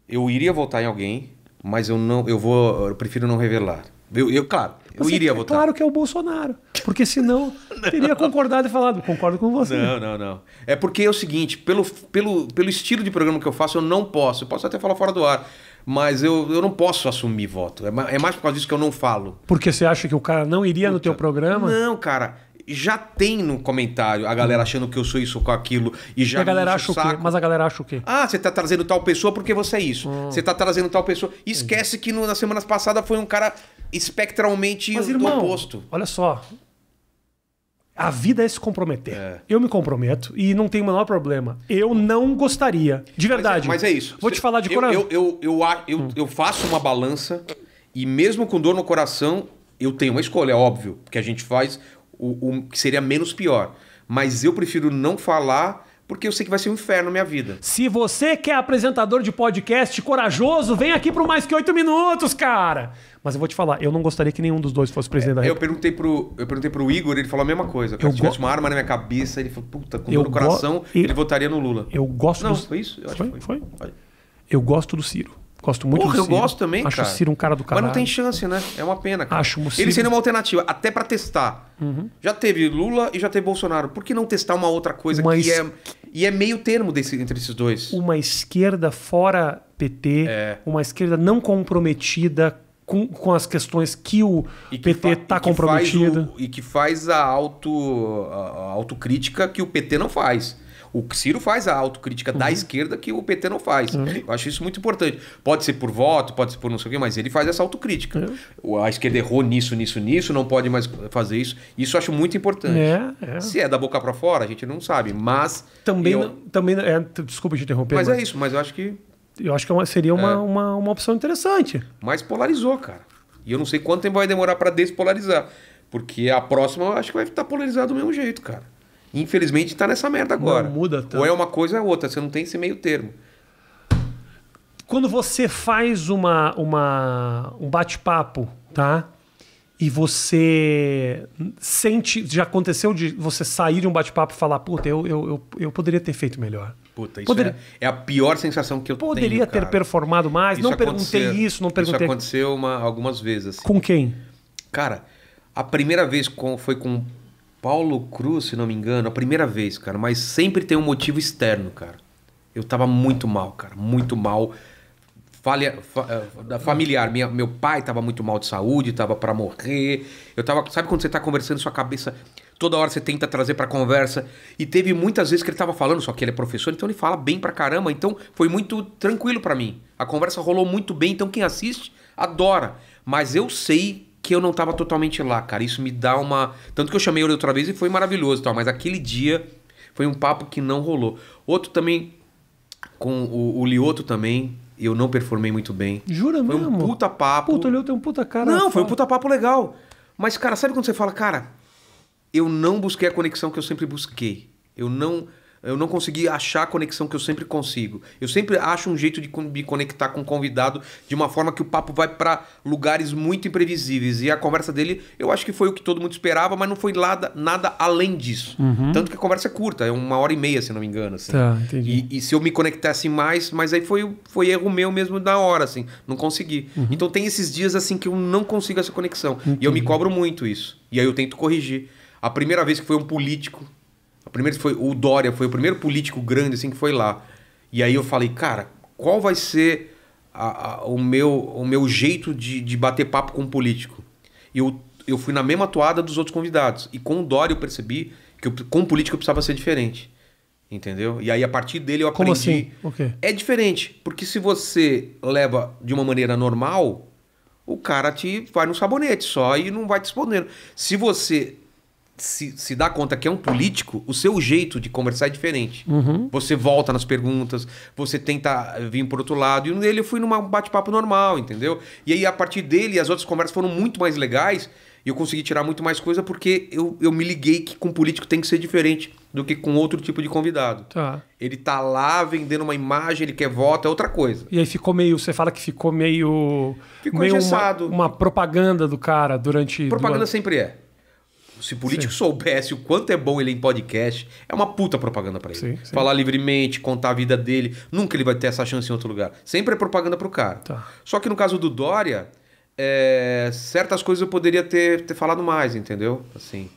Eu iria votar em alguém, mas eu não. Eu vou. Eu prefiro não revelar. Eu, eu claro, eu é iria é votar. Claro que é o Bolsonaro. Porque senão teria concordado e falado, concordo com você. Não, não, não. É porque é o seguinte, pelo, pelo, pelo estilo de programa que eu faço, eu não posso. Eu posso até falar fora do ar. Mas eu, eu não posso assumir voto. É, é mais por causa disso que eu não falo. Porque você acha que o cara não iria Puta, no teu programa? Não, cara. Já tem no comentário a galera hum. achando que eu sou isso com aquilo e já. E a galera acha o, quê? Mas a galera acha o quê? Ah, você tá trazendo tal pessoa porque você é isso. Hum. Você tá trazendo tal pessoa. E hum. esquece que no, semana passada foi um cara espectralmente mas, do irmão, oposto. Olha só, a vida é se comprometer. É. Eu me comprometo e não tem o menor problema. Eu não gostaria. De verdade. Mas é, mas é isso. Vou te falar de eu, coração. Eu, eu, eu, hum. eu, faço uma balança e mesmo com dor no coração, eu tenho uma escolha, é óbvio, que a gente faz o, o que seria menos pior. Mas eu prefiro não falar porque eu sei que vai ser um inferno na minha vida. Se você quer é apresentador de podcast corajoso, vem aqui por mais que oito minutos, cara. Mas eu vou te falar, eu não gostaria que nenhum dos dois fosse presidente é, da República. Eu perguntei, pro, eu perguntei pro Igor, ele falou a mesma coisa. eu se tivesse uma arma na minha cabeça, ele falou, puta, com dor no coração, ele votaria no Lula. Eu gosto Não, do... foi isso? Eu foi, foi, foi. Eu gosto do Ciro. Gosto muito Porra, do Ciro. eu gosto também, Acho cara. Acho o Ciro um cara do caralho. Mas não tem chance, né? É uma pena, cara. Acho o Ciro... Ele seria uma alternativa, até para testar. Uhum. Já teve Lula e já teve Bolsonaro. Por que não testar uma outra coisa Mas... É que é e é meio termo desse, entre esses dois. Uma esquerda fora PT, é. uma esquerda não comprometida com, com as questões que o que PT está comprometido. e que faz a, auto, a autocrítica que o PT não faz. O Ciro faz a autocrítica uhum. da esquerda que o PT não faz. Uhum. Eu acho isso muito importante. Pode ser por voto, pode ser por não sei o quê, mas ele faz essa autocrítica. Uhum. A esquerda errou nisso, nisso, nisso, não pode mais fazer isso. Isso eu acho muito importante. É, é. Se é da boca para fora, a gente não sabe, mas... Também, eu... não, também é, desculpa te interromper. Mas, é mas, é isso, mas eu acho que... Eu acho que é seria uma, uma, uma opção interessante. Mas polarizou, cara. E eu não sei quanto tempo vai demorar para despolarizar. Porque a próxima eu acho que vai estar tá polarizada do mesmo jeito, cara. Infelizmente está nessa merda agora. Não muda tanto. Ou é uma coisa ou é outra, você não tem esse meio termo. Quando você faz uma, uma um bate-papo, tá? E você sente. Já aconteceu de você sair de um bate-papo e falar, puta, eu, eu, eu, eu, poderia ter feito melhor. Puta, isso poderia... é, é, a pior sensação que eu poderia tenho. Poderia ter performado mais, isso não perguntei isso, não perguntei. Isso aconteceu uma, algumas vezes. Assim. Com quem? Cara, a primeira vez com, foi com Paulo Cruz, se não me engano, a primeira vez, cara, mas sempre tem um motivo externo, cara. Eu tava muito mal, cara, muito mal. Falha, fa, eh, familiar, minha, meu pai tava muito mal de saúde, tava para morrer. Eu tava, sabe quando você tá conversando sua cabeça toda hora você tenta trazer para conversa. E teve muitas vezes que ele estava falando, só que ele é professor, então ele fala bem pra caramba, então foi muito tranquilo para mim. A conversa rolou muito bem, então quem assiste adora. Mas eu sei que eu não tava totalmente lá, cara. Isso me dá uma. Tanto que eu chamei ele outra vez e foi maravilhoso e tal, mas aquele dia foi um papo que não rolou. Outro também, com o, o Lioto também, eu não performei muito bem. Jura foi mesmo? Foi um puta papo. Puta, o Lioto tem um puta cara. Não, foi um puta papo legal. Mas, cara, sabe quando você fala, cara, eu não busquei a conexão que eu sempre busquei. Eu não eu não consegui achar a conexão que eu sempre consigo. Eu sempre acho um jeito de me conectar com o um convidado de uma forma que o papo vai para lugares muito imprevisíveis. E a conversa dele, eu acho que foi o que todo mundo esperava, mas não foi nada, nada além disso. Uhum. Tanto que a conversa é curta, é uma hora e meia, se não me engano. Assim. Tá, entendi. E, e, se eu me conectasse mais, mas aí foi, foi erro meu mesmo na hora, assim. Não consegui. Uhum. Então tem esses dias, assim, que eu não consigo essa conexão. Entendi. E eu me cobro muito isso. E aí eu tento corrigir. A primeira vez que foi um político o primeiro foi o Dória, foi o primeiro político grande assim que foi lá. E aí eu falei, cara, qual vai ser a, a, o, meu, o meu jeito de, de bater papo com um político? E eu, eu fui na mesma toada dos outros convidados. E com o Dória eu percebi que eu, com o político eu precisava ser diferente. Entendeu? E aí a partir dele eu aprendi. Como assim? O quê? É diferente, porque se você leva de uma maneira normal, o cara te vai no sabonete só e não vai te respondendo. Se você se, se dá conta que é um político, o seu jeito de conversar é diferente. Uhum. Você volta nas perguntas, você tenta vir por outro lado. E ele eu fui num bate-papo normal, entendeu? E aí, a partir dele, as outras conversas foram muito mais legais e eu consegui tirar muito mais coisa porque eu, eu me liguei que com político tem que ser diferente do que com outro tipo de convidado. Tá. Ele tá lá vendendo uma imagem, ele quer voto, é outra coisa. E aí ficou meio, você fala que ficou meio. Ficou meio Uma, uma propaganda do cara durante. Propaganda sempre é se político sim. soubesse o quanto é bom ele em podcast, é uma puta propaganda para ele. Sim, sim. Falar livremente, contar a vida dele, nunca ele vai ter essa chance em outro lugar. Sempre é propaganda pro cara. Tá. Só que no caso do Dória, é, certas coisas eu poderia ter, ter falado mais, entendeu? Assim.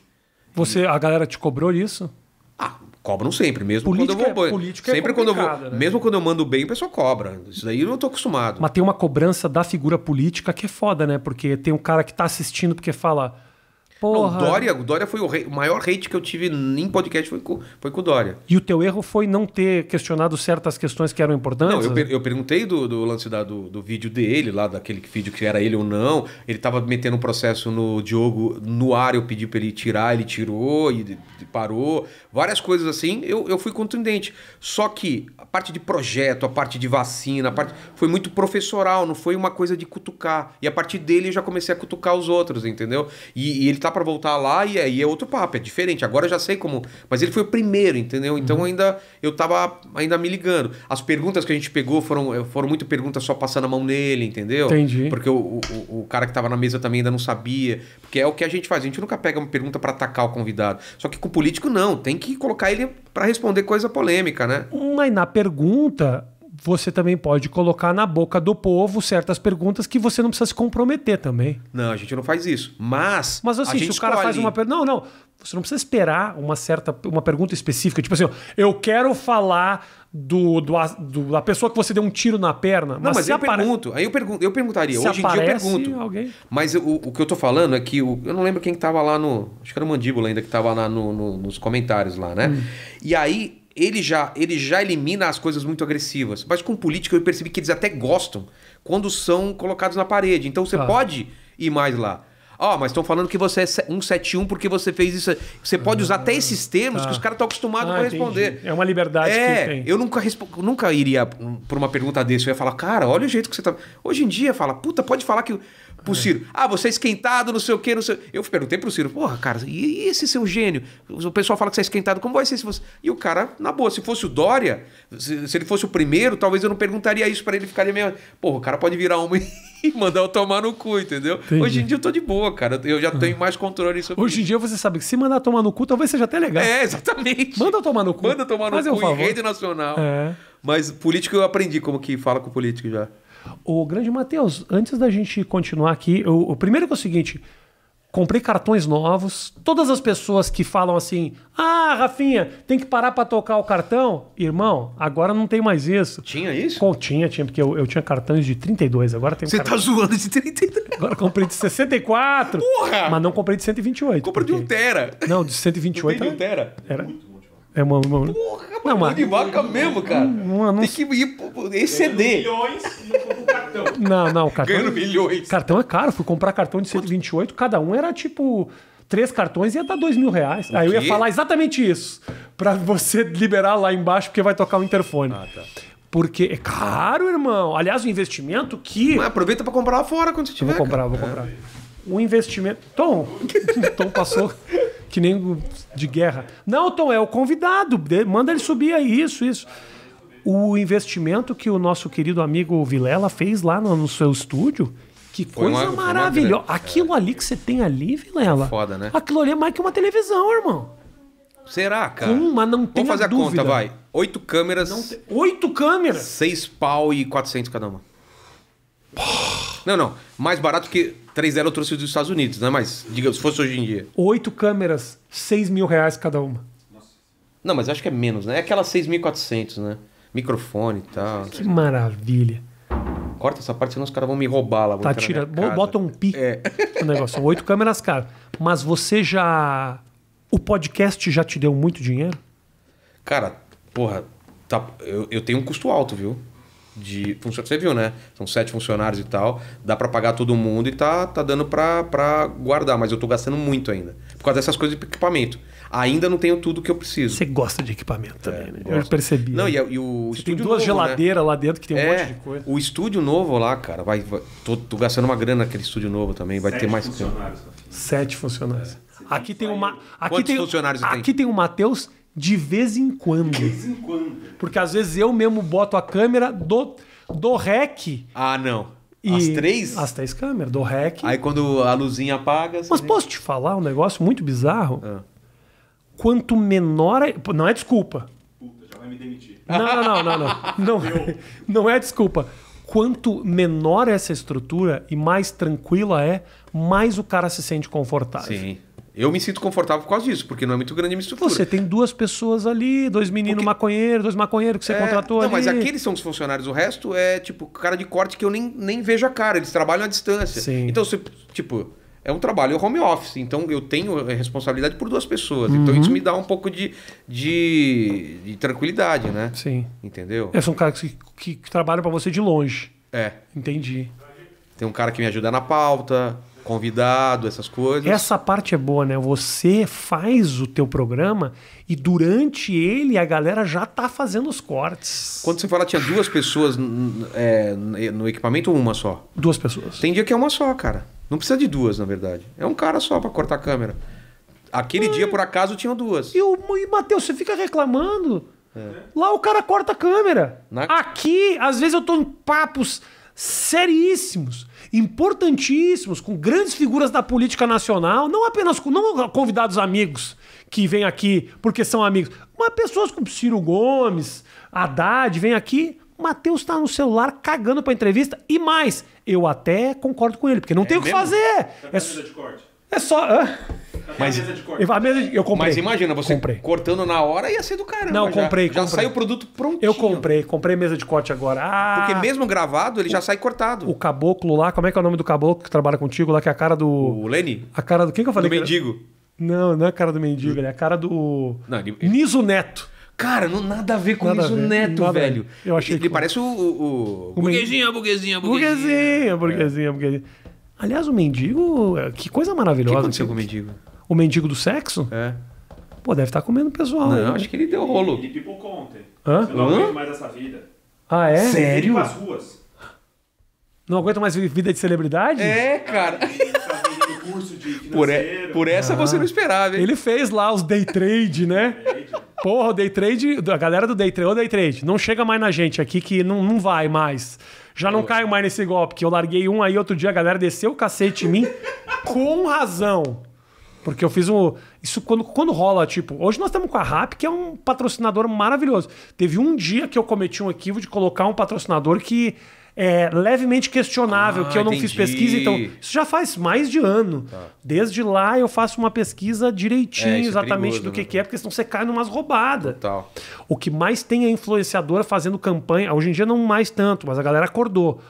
Você, a galera te cobrou isso? Ah, cobram sempre, mesmo política é- é quando eu vou. É, sempre é quando eu vou, né? mesmo quando eu mando bem, o pessoal cobra. Isso daí eu não tô acostumado. Mas tem uma cobrança da figura política que é foda, né? Porque tem um cara que tá assistindo porque fala: Porra. Não, Dória, Dória foi o, rei, o, maior hate que eu tive em podcast foi com, foi com o Dória. E o teu erro foi não ter questionado certas questões que eram importantes? Não, eu, per, eu perguntei do, do lance da, do, do, vídeo dele, lá daquele vídeo que era ele ou não. Ele tava metendo um processo no Diogo no ar, eu pedi para ele tirar, ele tirou e parou. Várias coisas assim, eu, eu fui contundente. Só que parte de projeto, a parte de vacina, a parte foi muito professoral, não foi uma coisa de cutucar. E a partir dele eu já comecei a cutucar os outros, entendeu? E, e ele tá para voltar lá e aí é, outro papo, é diferente. Agora eu já sei como, mas ele foi o primeiro, entendeu? Então uhum. ainda eu tava ainda me ligando. As perguntas que a gente pegou foram eh, foram muito perguntas só passando a mão nele, entendeu? Entendi. Porque o, o, o cara que tava na mesa também ainda não sabia, porque é o que a gente faz. A gente nunca pega uma pergunta para atacar o convidado. Só que com o político não, tem que colocar ele para responder coisa polêmica, né? Mas na per pergunta, você também pode colocar na boca do povo certas perguntas que você não precisa se comprometer também. Não, a gente não faz isso. Mas. Mas assim, se o cara escolhe... faz uma pergunta. Não, não. Você não precisa esperar uma certa uma pergunta específica. Tipo assim, eu quero falar do, do, do da pessoa que você deu um tiro na perna. Mas não, mas, eu apare... pergunto. Aí eu, pergunto, eu perguntaria. Se Hoje em dia eu pergunto. Alguém? Mas eu, o, que eu tô falando é que o, eu não lembro quem que tava lá no. Acho que era o Mandíbula ainda que tava lá no, no, nos comentários lá, né? Hum. E aí ele já, ele já elimina as coisas muito agressivas. Mas com política eu percebi que eles até gostam quando são colocados na parede. Então você ah. pode ir mais lá. Ó, oh, mas estão falando que você é 171 porque você fez isso. Você pode ah, usar até ah, esses termos tá. que os caras estão acostumados ah, responder. Entendi. É uma liberdade é, que tem. Eu nunca, nunca iria por uma pergunta desse. Eu ia falar, cara, olha o jeito que você tá. Hoje em dia, fala, puta, pode falar que pro é. Ciro. Ah, você é esquentado, não sei o quê, não sei. Eu perguntei pro Ciro, porra, cara, e esse seu gênio? O pessoal fala que você é esquentado, como vai ser se você. E o cara, na boa, se fosse o Dória, se, se ele fosse o primeiro, talvez eu não perguntaria isso para ele, ficaria meio. Porra, o cara pode virar uma [LAUGHS] e mandar eu tomar no cu, entendeu? Entendi. Hoje em dia eu tô de boa, cara. Eu já tenho mais controle sobre Hoje em dia você sabe que se mandar tomar no cu, talvez seja até legal. É, exatamente. Manda tomar no cu. Manda tomar no cu em rede nacional. É. Mas político eu aprendi como que fala com político já. O grande Matheus, antes da gente continuar aqui, eu, o primeiro que é o seguinte, comprei cartões novos. Todas as pessoas que falam assim: "Ah, Rafinha, tem que parar para tocar o cartão". Irmão, agora não tem mais isso. Tinha isso? Com, tinha, tinha, porque eu, eu tinha cartões de 32, agora tem Você cartão... tá zoando de 32. Agora comprei de 64. Porra! Mas não comprei de 128. Comprei porque... de 1 tera. Não, de 128. Comprei de 1 tera. Era. Muito é uma. uma... Porra, não, uma... de vaca mesmo, cara. Uma, não... Tem que ir exceder. Milhões no cartão. [LAUGHS] Não, não, cartão. Ganhando milhões. Cartão é caro. Fui comprar cartão de 128, cada um era tipo três cartões ia dar dois mil reais. O Aí quê? eu ia falar exatamente isso. para você [LAUGHS] liberar lá embaixo, porque vai tocar o interfone. Ah, tá. Porque é caro, irmão. Aliás, o investimento que. Mas aproveita para comprar lá fora quando você tiver. Eu vou comprar, cara. vou comprar. É. O investimento. Tom, [LAUGHS] Tom passou que nem de guerra. Não, Tom, é o convidado, manda ele subir aí, isso, isso. O investimento que o nosso querido amigo Vilela fez lá no, no seu estúdio, que foi coisa uma, maravilhosa. Uma Aquilo é. ali que você tem ali, Vilela. Foda, né? Aquilo ali é mais que uma televisão, irmão. Será, cara? Uma, não tem Vamos fazer a dúvida. conta, vai. Oito câmeras. Te... Oito câmeras? Seis pau e quatrocentos cada uma. Não, não. Mais barato que Três dela eu trouxe dos Estados Unidos, né? Mas, diga, se fosse hoje em dia. Oito câmeras, seis mil reais cada uma. Não, mas acho que é menos, né? É aquelas 6.400, né? Microfone e tal. Que maravilha. Corta essa parte, senão os caras vão me roubar lá. Tá, tira. Bota um pi é. no negócio. oito câmeras, cara. Mas você já. O podcast já te deu muito dinheiro? Cara, porra, tá... eu, eu tenho um custo alto, viu? de funcionários. Você viu, né? São sete funcionários e tal. Dá para pagar todo mundo e tá, tá dando para guardar, mas eu tô gastando muito ainda. Por causa dessas coisas de equipamento. Ainda não tenho tudo que eu preciso. Você gosta de equipamento também, é, né? Eu percebi. Não, né? e, é, e o Você estúdio. Tem duas né? geladeiras né? lá dentro que tem um é, monte de coisa. O estúdio novo lá, cara, vai. vai tô, tô gastando uma grana naquele estúdio novo também. Vai sete ter mais. Funcionários. Sete funcionários. É. Aqui tem, uma, aqui, tem, aqui tem o Matheus de vez em quando. De vez em quando. Porque às vezes eu mesmo boto a câmera do, do REC. Ah, não. as três? As três câmeras, do REC. Aí quando a luzinha apaga. Mas gente... posso te falar um negócio muito bizarro? Ah. Quanto menor. A... Não é desculpa. Puta, já vai me demitir. Não, não, não, não. Não, não, é, [LAUGHS] não é desculpa. Quanto menor essa estrutura e mais tranquila é, mais o cara se sente confortável. Sim. Eu me sinto confortável por causa disso, porque não é muito grande a minha estrutura. Você tem duas pessoas ali, dois meninos porque... maconheiros, dois maconheiros que você é... contratou não, ali. mas aqueles são os funcionários, o resto é tipo cara de corte que eu nem, nem vejo a cara, eles trabalham à distância. Sim. Então, você, tipo, é um trabalho home office, então eu tenho responsabilidade por duas pessoas. Então uhum. Então isso me dá um pouco de, de, de tranquilidade, né? Sim. Entendeu? É, são caras que, que trabalham para você de longe. É. Entendi. Tem um cara que me ajuda na pauta convidado, essas coisas. Essa parte é boa, né? Você faz o teu programa e durante ele a galera já tá fazendo os cortes. Quando você fala tinha duas pessoas é, no equipamento ou uma só? Duas pessoas. Tem dia que é uma só, cara. Não precisa de duas, na verdade. É um cara só para cortar a câmera. Aquele dia, por acaso, tinham duas. E, o, e Matheus, você fica reclamando. É. Lá o cara corta a câmera. Na... Aqui, às vezes eu tô em papos seríssimos, importantíssimos, com grandes figuras da política nacional, não apenas com, não convidados amigos que vêm aqui porque são amigos, mas pessoas como Ciro Gomes, Haddad, vêm aqui. Matheus está no celular cagando para entrevista e mais, eu até concordo com ele, porque não é tem o que fazer. Tá é... de corte. É só. Ah. Mas, a mesa de corte. eu comprei. Mas imagina, você comprei. cortando na hora ia ser do caramba. Não, comprei. Já, já comprei. sai o produto prontinho. Eu comprei, comprei mesa de corte agora. Ah, Porque mesmo gravado, ele o, já sai cortado. O caboclo lá, como é que é o nome do caboclo que trabalha contigo lá, que é a cara do. O Lenny? A cara do. Quem que eu falei? Do que mendigo. Não, não é a cara do mendigo, ele é a cara do. Não, ele... Niso Neto. Cara, não nada a ver com nada isso, ver, Neto, velho. Eu achei ele, que... parece o. o, o... Burguesinha, burguesinha, é burguesinha. É burguesinha, burguesinha, é burguesinha. Aliás, o mendigo, que coisa maravilhosa. O que aconteceu com o mendigo? O mendigo do sexo? É. Pô, deve estar tá comendo pessoal. Não, aí. acho que ele deu rolo. Ele pipocou ontem. Hã? Eu não aguento mais essa vida. Ah, é? Sério? As ruas. Não aguento mais vida de celebridade? É, cara. Tá [LAUGHS] por, é, por essa ah. você não esperava, hein? Ele fez lá os day trade, né? [LAUGHS] Porra, o day trade, a galera do day trade, ô day trade, não chega mais na gente aqui que não, não vai mais. Já não caio mais nesse golpe, que eu larguei um aí outro dia, a galera desceu o cacete em mim com razão. Porque eu fiz um. Isso quando, quando rola, tipo. Hoje nós estamos com a RAP, que é um patrocinador maravilhoso. Teve um dia que eu cometi um equívoco de colocar um patrocinador que é, levemente questionável, ah, que eu ah, não entendi. fiz pesquisa. Então, isso já faz mais de ano. Tá. Desde lá eu faço uma pesquisa direitinho, é, é exatamente é perigoso, do que, né, que é, porque senão você cai numa roubadas. Total. O que mais tem é influenciadora fazendo campanha. Hoje em dia não mais tanto, mas a galera acordou.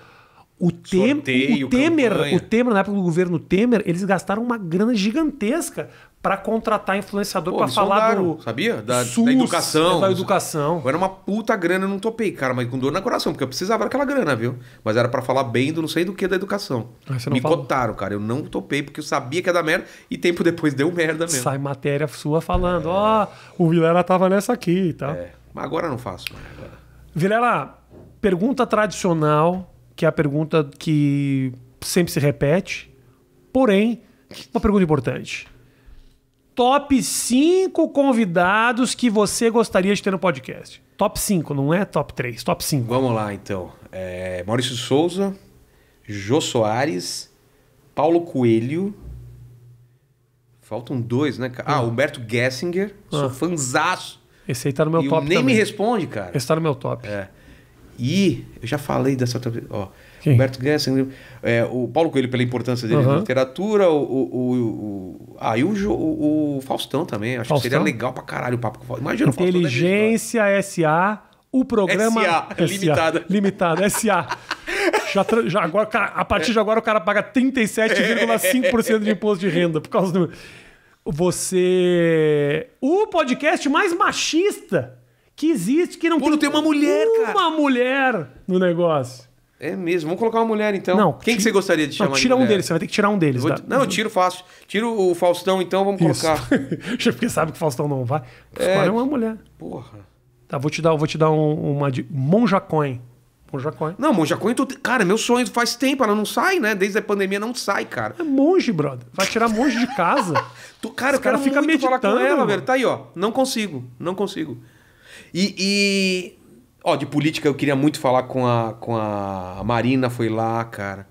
O, Tem, Sorteio, o Temer, campanha. o Temer, na época do governo Temer, eles gastaram uma grana gigantesca para contratar influenciador para falar do sabia da, SUS, é da educação da educação era uma puta grana não topei cara mas com dor no coração porque eu precisava daquela grana viu mas era para falar bem do não sei do que da educação ah, me cotaram cara eu não topei porque eu sabia que ia dar merda e tempo depois deu merda mesmo sai matéria sua falando ó é... oh, o Vilela tava nessa aqui e tá? tal é. mas agora não faço Vilela pergunta tradicional que é a pergunta que sempre se repete porém uma pergunta importante top 5 convidados que você gostaria de ter no podcast. Top 5, não é top 3, top 5. Vamos lá, então. É, Maurício Souza, Jô Soares, Paulo Coelho. Faltam dois, né, cara? Ah, hum. Humberto Gessinger. Ah. Sou fanzaço. Esse aí tá no meu e top. Nem também. me responde, cara. Esse tá no meu top. É. E eu já falei dessa outra vez. Ó, quem? Humberto Gessinger. É, o Paulo Coelho pela importância dele uhum. na literatura, o, o, o, ah, e o, o, o Faustão também. Acho Faustão? que seria legal pra caralho o papo com o Faustão. Imagina Inteligência o Faustão SA, o programa... SA, limitada. [LAUGHS] Limitada, SA. já, já agora, cara, a partir de agora o cara paga 37,5% de imposto de renda por causa do... Você... O podcast mais machista que existe, que não Pô, tem... tem uma mulher, uma cara. Uma mulher no negócio. É mesmo, vamos colocar uma mulher então. Não, Quem que você gostaria de chamar? Não, tira de um deles, você vai ter que tirar um deles. Vou... Tá? Não, eu tiro fácil. Tiro o Faustão então, vamos Isso. colocar. [LAUGHS] Porque sabe que o Faustão não vai. Escolhe é. é... uma mulher. Porra. Tá, vou te dar, vou te dar um, uma de Monja Coin. Monja Coin. Não, Monja Coin, tu... cara, meu sonho faz tempo, ela não sai, né? Desde a pandemia não sai, cara. É monge, brother. Vai tirar monge de casa. [LAUGHS] tu, cara, Os eu cara fica meditando, falar com ela, mano. velho. Tá aí, ó. Não consigo, não consigo. e... e... Ó, de política eu queria muito falar com a, com a Marina, foi lá, cara.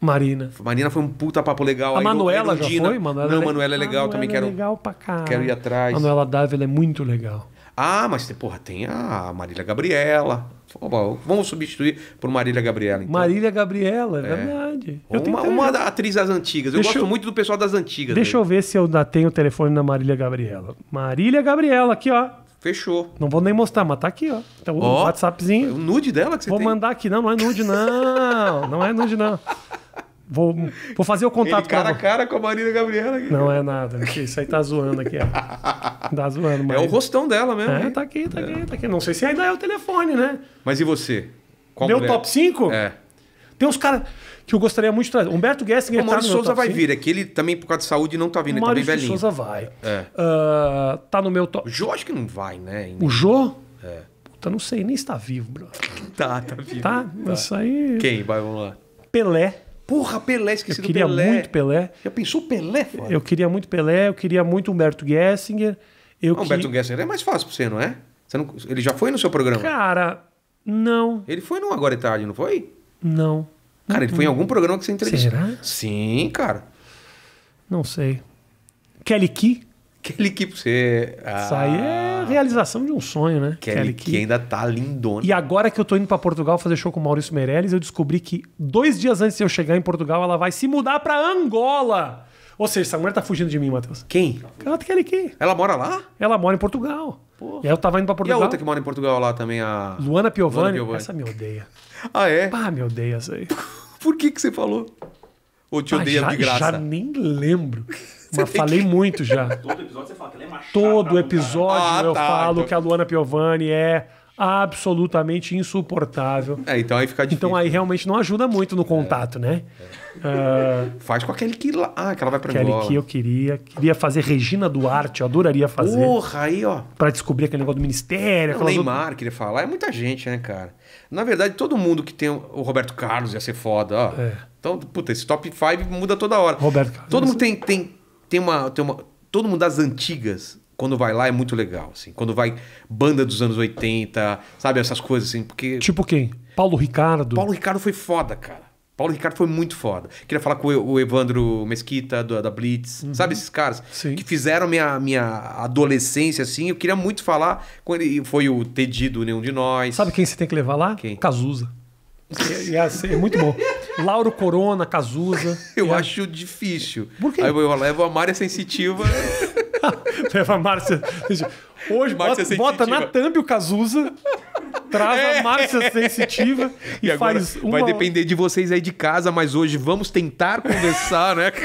Marina. Marina foi um puta papo legal. A Manuela já foi? Manuela não, é- Manuela é legal também. É quero, legal pra Quero ir atrás. Manuela Dávila é muito legal. Ah, mas porra, tem a Marília Gabriela. Oba, vamos substituir por Marília Gabriela. Então. Marília Gabriela, é, é. verdade. Eu uma, uma atriz das antigas. Deixa eu gosto eu... muito do pessoal das antigas. Deixa eu ver se eu ainda tenho o telefone da Marília Gabriela. Marília Gabriela, aqui ó. Fechou. Não vou nem mostrar, mas tá aqui, ó. Então, o oh, WhatsAppzinho. É o nude dela que você Vou tem. mandar aqui. Não, não é nude, não. [LAUGHS] não é nude, não. Vou, vou fazer o contato cara com a cara com a Marina Gabriela. Aqui. Não é nada. Isso aí tá zoando aqui. Ó. [LAUGHS] Tá zoando. É o rostão dela mesmo. É, tá aqui, tá é. aqui, tá aqui. Não sei se ainda é o telefone, né? Mas e você? Qual Meu mulher? top 5? É. Tem uns caras que eu gostaria muito de trazer. Humberto Gessinger. O Maurício tá Souza vai vir aqui. É ele também, por causa de saúde, não tá vindo. O ele tá bem Souza vai. É. Uh, tá no meu top. O Jô acho que não vai, né? O Jô? É. Puta, não sei, nem está vivo, bro. [LAUGHS] tá, tá vivo. Tá? tá. Isso aí. Quem? Vai, vamos lá. Pelé. Porra, Pelé, esqueci eu do Pelé. Eu queria muito Pelé. Já pensou Pelé, foda? Eu queria muito Pelé, eu queria muito Humberto Gessinger. Eu não, que... Humberto Gessinger é mais fácil pra você, não é? Você não... Ele já foi no seu programa? Cara, não. Ele foi no Agora e Tarde, não foi? Não. Cara, ele foi em algum programa que você entrevistou. Será? Sim, cara. Não sei. Kelly Key? Kelly Key pra você. Ah. Isso aí é a realização de um sonho, né? Kelly, Kelly Key ainda tá lindona. E agora que eu tô indo para Portugal fazer show com o Maurício Meirelles, eu descobri que dois dias antes de eu chegar em Portugal, ela vai se mudar para Angola. Ou seja, essa mulher tá fugindo de mim, Matheus. Quem? Ela é Kelly Key. Ela mora lá? Ela mora em Portugal. Porra. E aí eu tava indo pra Portugal. E a outra que mora em Portugal lá também, a. Luana Piovani. Luana Piovani. Essa me odeia. Ah, é? Ah, me odeia isso aí. [LAUGHS] Por que, que você falou? Ou te odeia ah, já, de graça? Já nem lembro. [LAUGHS] Mas falei que... muito já. [LAUGHS] Todo episódio você fala que ela é machada. Todo episódio ah, eu tá, falo então... que a Luana Piovani é absolutamente insuportável. É, então aí fica então difícil. Então aí né? realmente não ajuda muito no é, contato, é. né? É. Uh... Faz com aquele que lá. Ah, que ela vai pra Aquele que eu queria. Queria fazer Regina Duarte, eu adoraria fazer. Porra, aí, ó. Pra descobrir aquele negócio do ministério. É o Neymar, outras... queria falar. É muita gente, né, cara? Na verdade, todo mundo que tem o Roberto Carlos ia ser foda. Ó. É. Então, puta, esse top 5 muda toda hora. Roberto Carlos. Todo mundo tem, tem, tem, uma, tem uma. Todo mundo das antigas, quando vai lá, é muito legal. Assim. Quando vai banda dos anos 80, sabe? Essas coisas assim. Porque... Tipo quem? Paulo Ricardo. Paulo Ricardo foi foda, cara. Paulo Ricardo foi muito foda. Queria falar com o Evandro Mesquita, do, da Blitz, uhum. sabe esses caras? Sim. Que fizeram minha, minha adolescência, assim. Eu queria muito falar com ele. Foi o Teddy do Nenhum de Nós. Sabe quem você tem que levar lá? Quem? Cazuza. é, é, é muito bom. Lauro Corona, Cazuza. Eu é... acho difícil. Por quê? Aí eu, eu levo a Mária Sensitiva. [LAUGHS] leva a Mária Sensitiva. Hoje, bota, bota, na thumb o Cazuza, traz é. a Márcia Sensitiva [LAUGHS] e, e faz uma... Vai depender de vocês aí de casa, mas hoje vamos tentar conversar, né? [LAUGHS]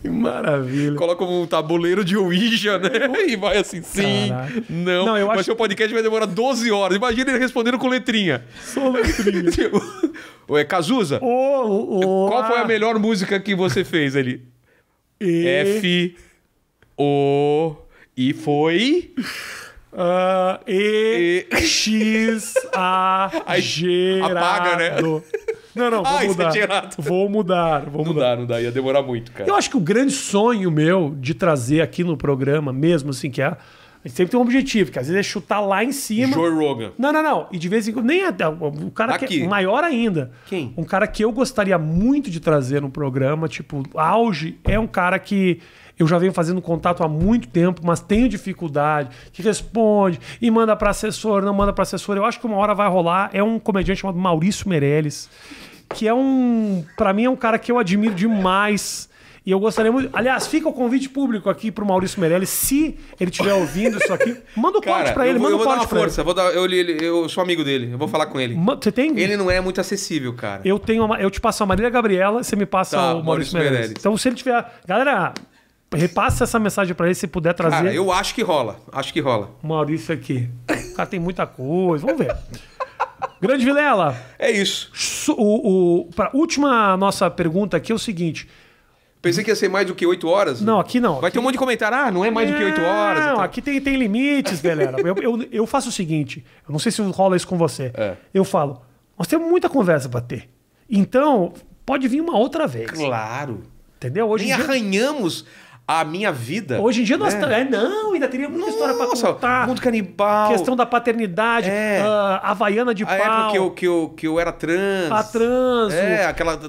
Que maravilha. Coloca um tabuleiro de Ouija, né? E vai assim, sim, Caraca. não. não eu mas acho... o podcast vai demorar 12 horas. Imagina ele respondendo com letrinha. Só letrinha. Ué, [LAUGHS] tipo, Cazuza, oh, oh, qual foi a ah. melhor música que você fez ali? E... F... O... E foi. Uh, e, e, X A G [LAUGHS] Apaga, né? Não, não, vou ah, é mudar. É vou mudar, vou não mudar. Não dá, não dá, ia demorar muito, cara. Eu acho que o grande sonho meu de trazer aqui no programa, mesmo assim, que é. A gente sempre tem um objetivo, que às vezes é chutar lá em cima. Joe Rogan. Não, não, não. E de vez em quando. Nem até o cara Aqui. que é maior ainda. Quem? Um cara que eu gostaria muito de trazer no programa, tipo, auge, é um cara que eu já venho fazendo contato há muito tempo, mas tenho dificuldade, que responde e manda para assessor, não manda para assessor. Eu acho que uma hora vai rolar. É um comediante chamado Maurício Meirelles, que é um, para mim é um cara que eu admiro demais. E eu gostaria muito. Aliás, fica o convite público aqui pro Maurício Meirelles. Se ele estiver ouvindo isso aqui, [LAUGHS] manda o corte pra ele. manda o corte pra força, Vou dar, eu, eu, eu sou amigo dele. Eu vou falar com ele. Você tem? Ele não é muito acessível, cara. Eu tenho uma, eu te passo a Marília Gabriela, você me passa tá, o Maurício, Maurício Meirelles. Meirelles. Então, se ele tiver. Galera, repasse essa mensagem para ele se puder trazer. Cara, eu acho que rola. Acho que rola. Maurício aqui. O cara tem muita coisa. Vamos ver. Grande Vilela. É isso. O, o, pra última nossa pergunta aqui é o seguinte. Pensei que ia ser mais do que 8 horas. Não, aqui não. Vai aqui... ter um monte de comentário. Ah, não é mais do que 8 horas. Não, então. aqui tem, tem limites, galera. eu, eu, eu, faço o seguinte. Eu não sei se rola isso com você. É. Eu falo. Nós temos muita conversa para ter. Então, pode vir uma outra vez. Claro. Entendeu? Hoje Nem arranhamos... Dia a minha vida. Hoje em dia nós. Né? Não, ainda teria muita história pra contar. Mundo canibal. Questão da paternidade. É. Uh, Havaiana de a pau. Época que eu, que, eu, que eu era trans. A ah, trans. É, aquela.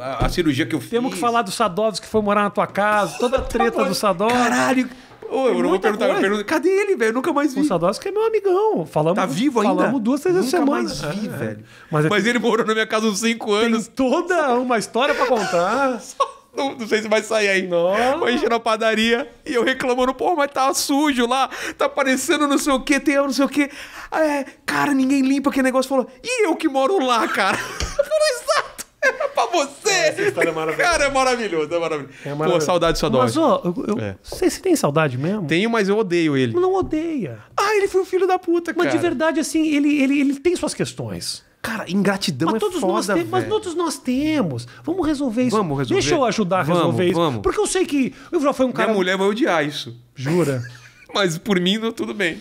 A, a cirurgia que eu Temos fiz. Temos que falar do Sadovski que foi morar na tua casa. Toda a treta do Sadovski. Caralho. Ô, eu não vou perguntar, eu pergunto, cadê ele, velho? Eu nunca mais vi. O que é meu amigão. Falamos, tá vivo ainda? Falamos duas, três semanas. semana. Nunca mais vi, é, é. velho. Mas, Mas ele morou na minha casa uns cinco anos. Tem toda uma história para contar. [LAUGHS] Não, não, sei se vai sair aí. Nossa. encher na padaria e eu reclamando, porra, mas tá sujo lá, tá parecendo não sei o que, tem não sei o que. É, cara, ninguém limpa aquele negócio. Falou, e eu que moro lá, cara? [LAUGHS] Falou, exato, era é pra você. Essa história é maravilhosa. Cara, é maravilhoso, é maravilhoso. É maravilhoso. Pô, saudade de sua dose. Mas, ó, eu, eu é. sei se tem saudade mesmo. Tenho, mas eu odeio ele. Não odeia. Ah, ele foi um filho da puta, mas cara. Mas de verdade, assim, ele, ele, ele tem suas questões. Cara, ingratidão mas é todos foda, nós temos, Mas todos nós temos. Vamos resolver isso. Vamos resolver. Deixa eu ajudar a resolver vamos, isso. Vamos. Porque eu sei que eu já fui um cara... Minha mulher vai odiar isso. Jura? [LAUGHS] mas por mim, tudo bem.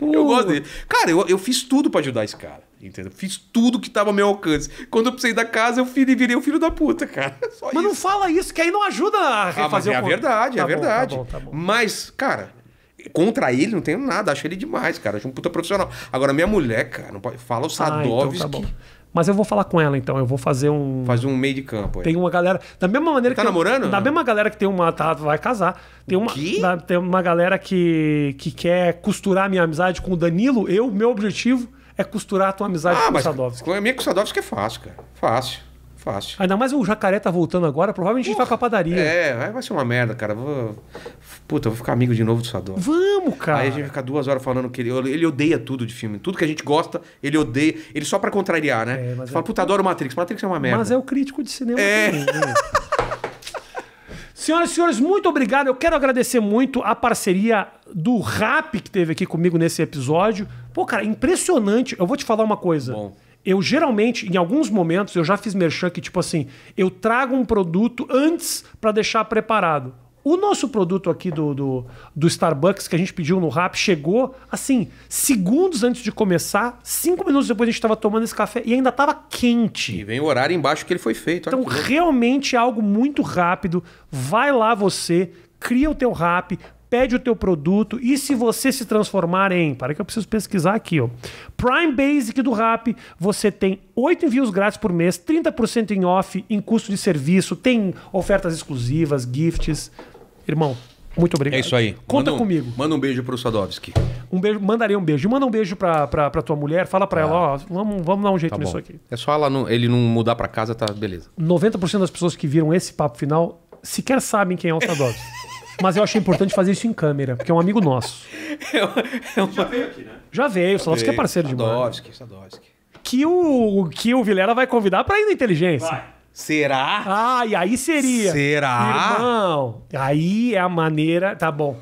Eu gosto dele. Cara, eu, eu fiz tudo para ajudar esse cara. Entendeu? Fiz tudo que tava ao meu alcance. Quando eu precisei da casa, eu fui, virei o um filho da puta, cara. [LAUGHS] Só mas isso. não fala isso, que aí não ajuda a refazer ah, mas é o... a verdade, tá é a tá tá verdade. tá bom, tá bom. Mas, cara, Contra ele, não tenho nada. Acho ele demais, cara. Acho um puta profissional. Agora, minha mulher, cara, não pode... fala o Sadovski. Ah, então tá mas eu vou falar com ela então, eu vou fazer um. Fazer um meio de campo. Aí. É. Tem uma galera. Da mesma maneira tá que. Tá namorando? da mesma galera que tem uma. Tá, vai casar. Tem uma, da, tem uma galera que, que quer costurar minha amizade com o Danilo. Eu, meu objetivo é costurar a tua amizade ah, com o Sadovski. A minha com o Sadovski é fácil, cara. Fácil. Fácil. Ainda mais o jacaré tá voltando agora, provavelmente Porra, a gente vai pra padaria. É, vai ser uma merda, cara. Vou Puta, eu vou ficar amigo de novo do Sador. Vamos, cara. Aí a gente vai ficar duas horas falando que ele, ele odeia tudo de filme. Tudo que a gente gosta, ele odeia. Ele só pra contrariar, né? É, Você é... fala, puta, adoro Matrix. Matrix é uma merda. Mas é o crítico de cinema é. Né? [LAUGHS] Senhoras e senhores, muito obrigado. Eu quero agradecer muito a parceria do Rap que teve aqui comigo nesse episódio. Pô, cara, impressionante. Eu vou te falar uma coisa. Bom. Eu geralmente, em alguns momentos, eu já fiz merchan que, tipo assim, eu trago um produto antes para deixar preparado. O nosso produto aqui do, do, do, Starbucks que a gente pediu no Rap chegou, assim, segundos antes de começar, cinco minutos depois a gente estava tomando esse café e ainda estava quente. E vem o horário embaixo que ele foi feito. Então, realmente é algo muito rápido. Vai lá você, cria o teu Rap, pede o teu produto e se você se transformar em, para que eu preciso pesquisar aqui, ó, Prime Basic do Rap, você tem oito envios grátis por mês, 30% em off, em custo de serviço, tem ofertas exclusivas, gifts, Irmão, muito obrigado. É isso aí. Conta manda um, comigo. Manda um beijo pro Sadovski. Um beijo, mandaria um beijo. Manda um beijo pra, pra, pra tua mulher, fala pra ah. ela, ó, vamos, vamos dar um jeito tá nisso bom. aqui. É só ela não, ele não mudar pra casa, tá beleza. 90% das pessoas que viram esse papo final sequer sabem quem é o Sadovski. [LAUGHS] Mas eu achei importante fazer isso em câmera, porque é um amigo nosso. é uma, é Já veio aqui, né? Já veio, o Sadovski é parceiro Sadovski, de mano. Sadovski, Sadovski. Que o, que o Vilela vai convidar pra ir na inteligência. Vai. Será? Ah, e aí seria. Será? Irmão, aí é a maneira. Tá bom.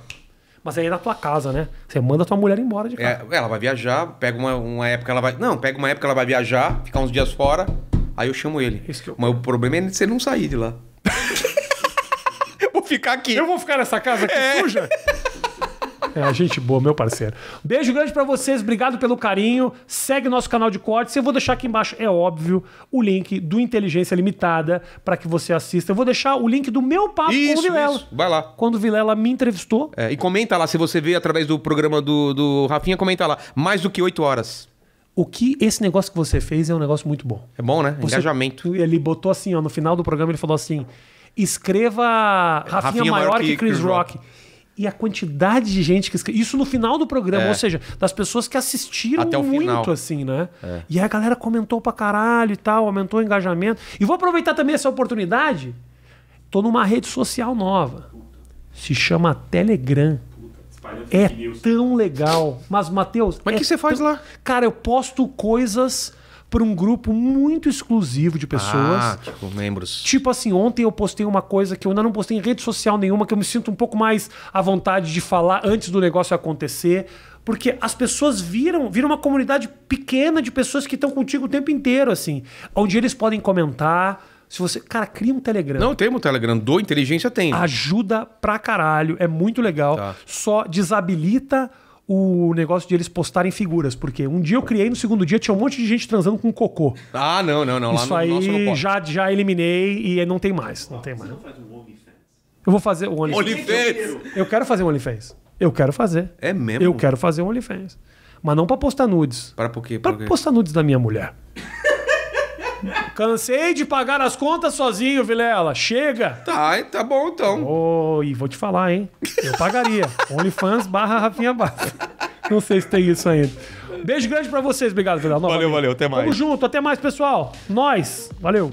Mas aí é na tua casa, né? Você manda a tua mulher embora de é, casa. É, ela vai viajar, pega uma, uma época, ela vai. Não, pega uma época, ela vai viajar, ficar uns dias fora, aí eu chamo ele. Eu... Mas o problema é você não sair de lá. [LAUGHS] vou ficar aqui. Eu vou ficar nessa casa aqui é. suja? É, gente boa, meu parceiro. Beijo grande para vocês, obrigado pelo carinho. Segue nosso canal de cortes. Eu vou deixar aqui embaixo, é óbvio, o link do Inteligência Limitada para que você assista. Eu vou deixar o link do meu papo isso, com o Vilela. Isso. Vai lá. Quando o Vilela me entrevistou. É, e comenta lá, se você vê através do programa do, do Rafinha, comenta lá. Mais do que oito horas o que esse negócio que você fez é um negócio muito bom. É bom, né? Você, Engajamento. ele botou assim, ó, no final do programa ele falou assim: escreva Rafinha, Rafinha maior, maior, que, Chris, Chris Rock. Rock e a quantidade de gente que Isso no final do programa, é. ou seja, das pessoas que assistiram Até o muito, final. assim, né? É. E a galera comentou pra caralho e tal, aumentou o engajamento. E vou aproveitar também essa oportunidade. Tô numa rede social nova. Se chama Telegram. É tão legal. Mas, Matheus. Mas o é que você tão... faz lá? Cara, eu posto coisas por um grupo muito exclusivo de pessoas. Ah, tipo, membros. Tipo assim, ontem eu postei uma coisa que eu ainda não postei em rede social nenhuma, que eu me sinto um pouco mais à vontade de falar antes do negócio acontecer. Porque as pessoas viram, viram uma comunidade pequena de pessoas que estão contigo o tempo inteiro, assim. Onde eles podem comentar, se você. Cara, cria um Telegram. Não, tem um Telegram. Do inteligência tem. Ajuda pra caralho. É muito legal. Tá. Só desabilita o negócio de eles postarem figuras, porque um dia eu criei, no segundo dia tinha um monte de gente transando com cocô. Ah, não, não, não. Isso no, aí não já, já eliminei e não tem mais. Não tem mais. Não um eu vou fazer o um OnlyFans. OnlyFans. Eu quero fazer um OnlyFans. Eu quero fazer. É mesmo? Eu quero fazer um OnlyFans. Mas não para postar nudes. Para por quê? Para postar nudes da minha mulher. Cansei de pagar as contas sozinho, Vilela. Chega! Tá, tá bom então. Oh, e vou te falar, hein? Eu pagaria. [LAUGHS] OnlyFans barra Rafinha Barra. Não sei se tem isso ainda. Beijo grande pra vocês. Obrigado, Vilela. Valeu, valeu. Até mais. Tamo junto. Até mais, pessoal. Nós. Valeu.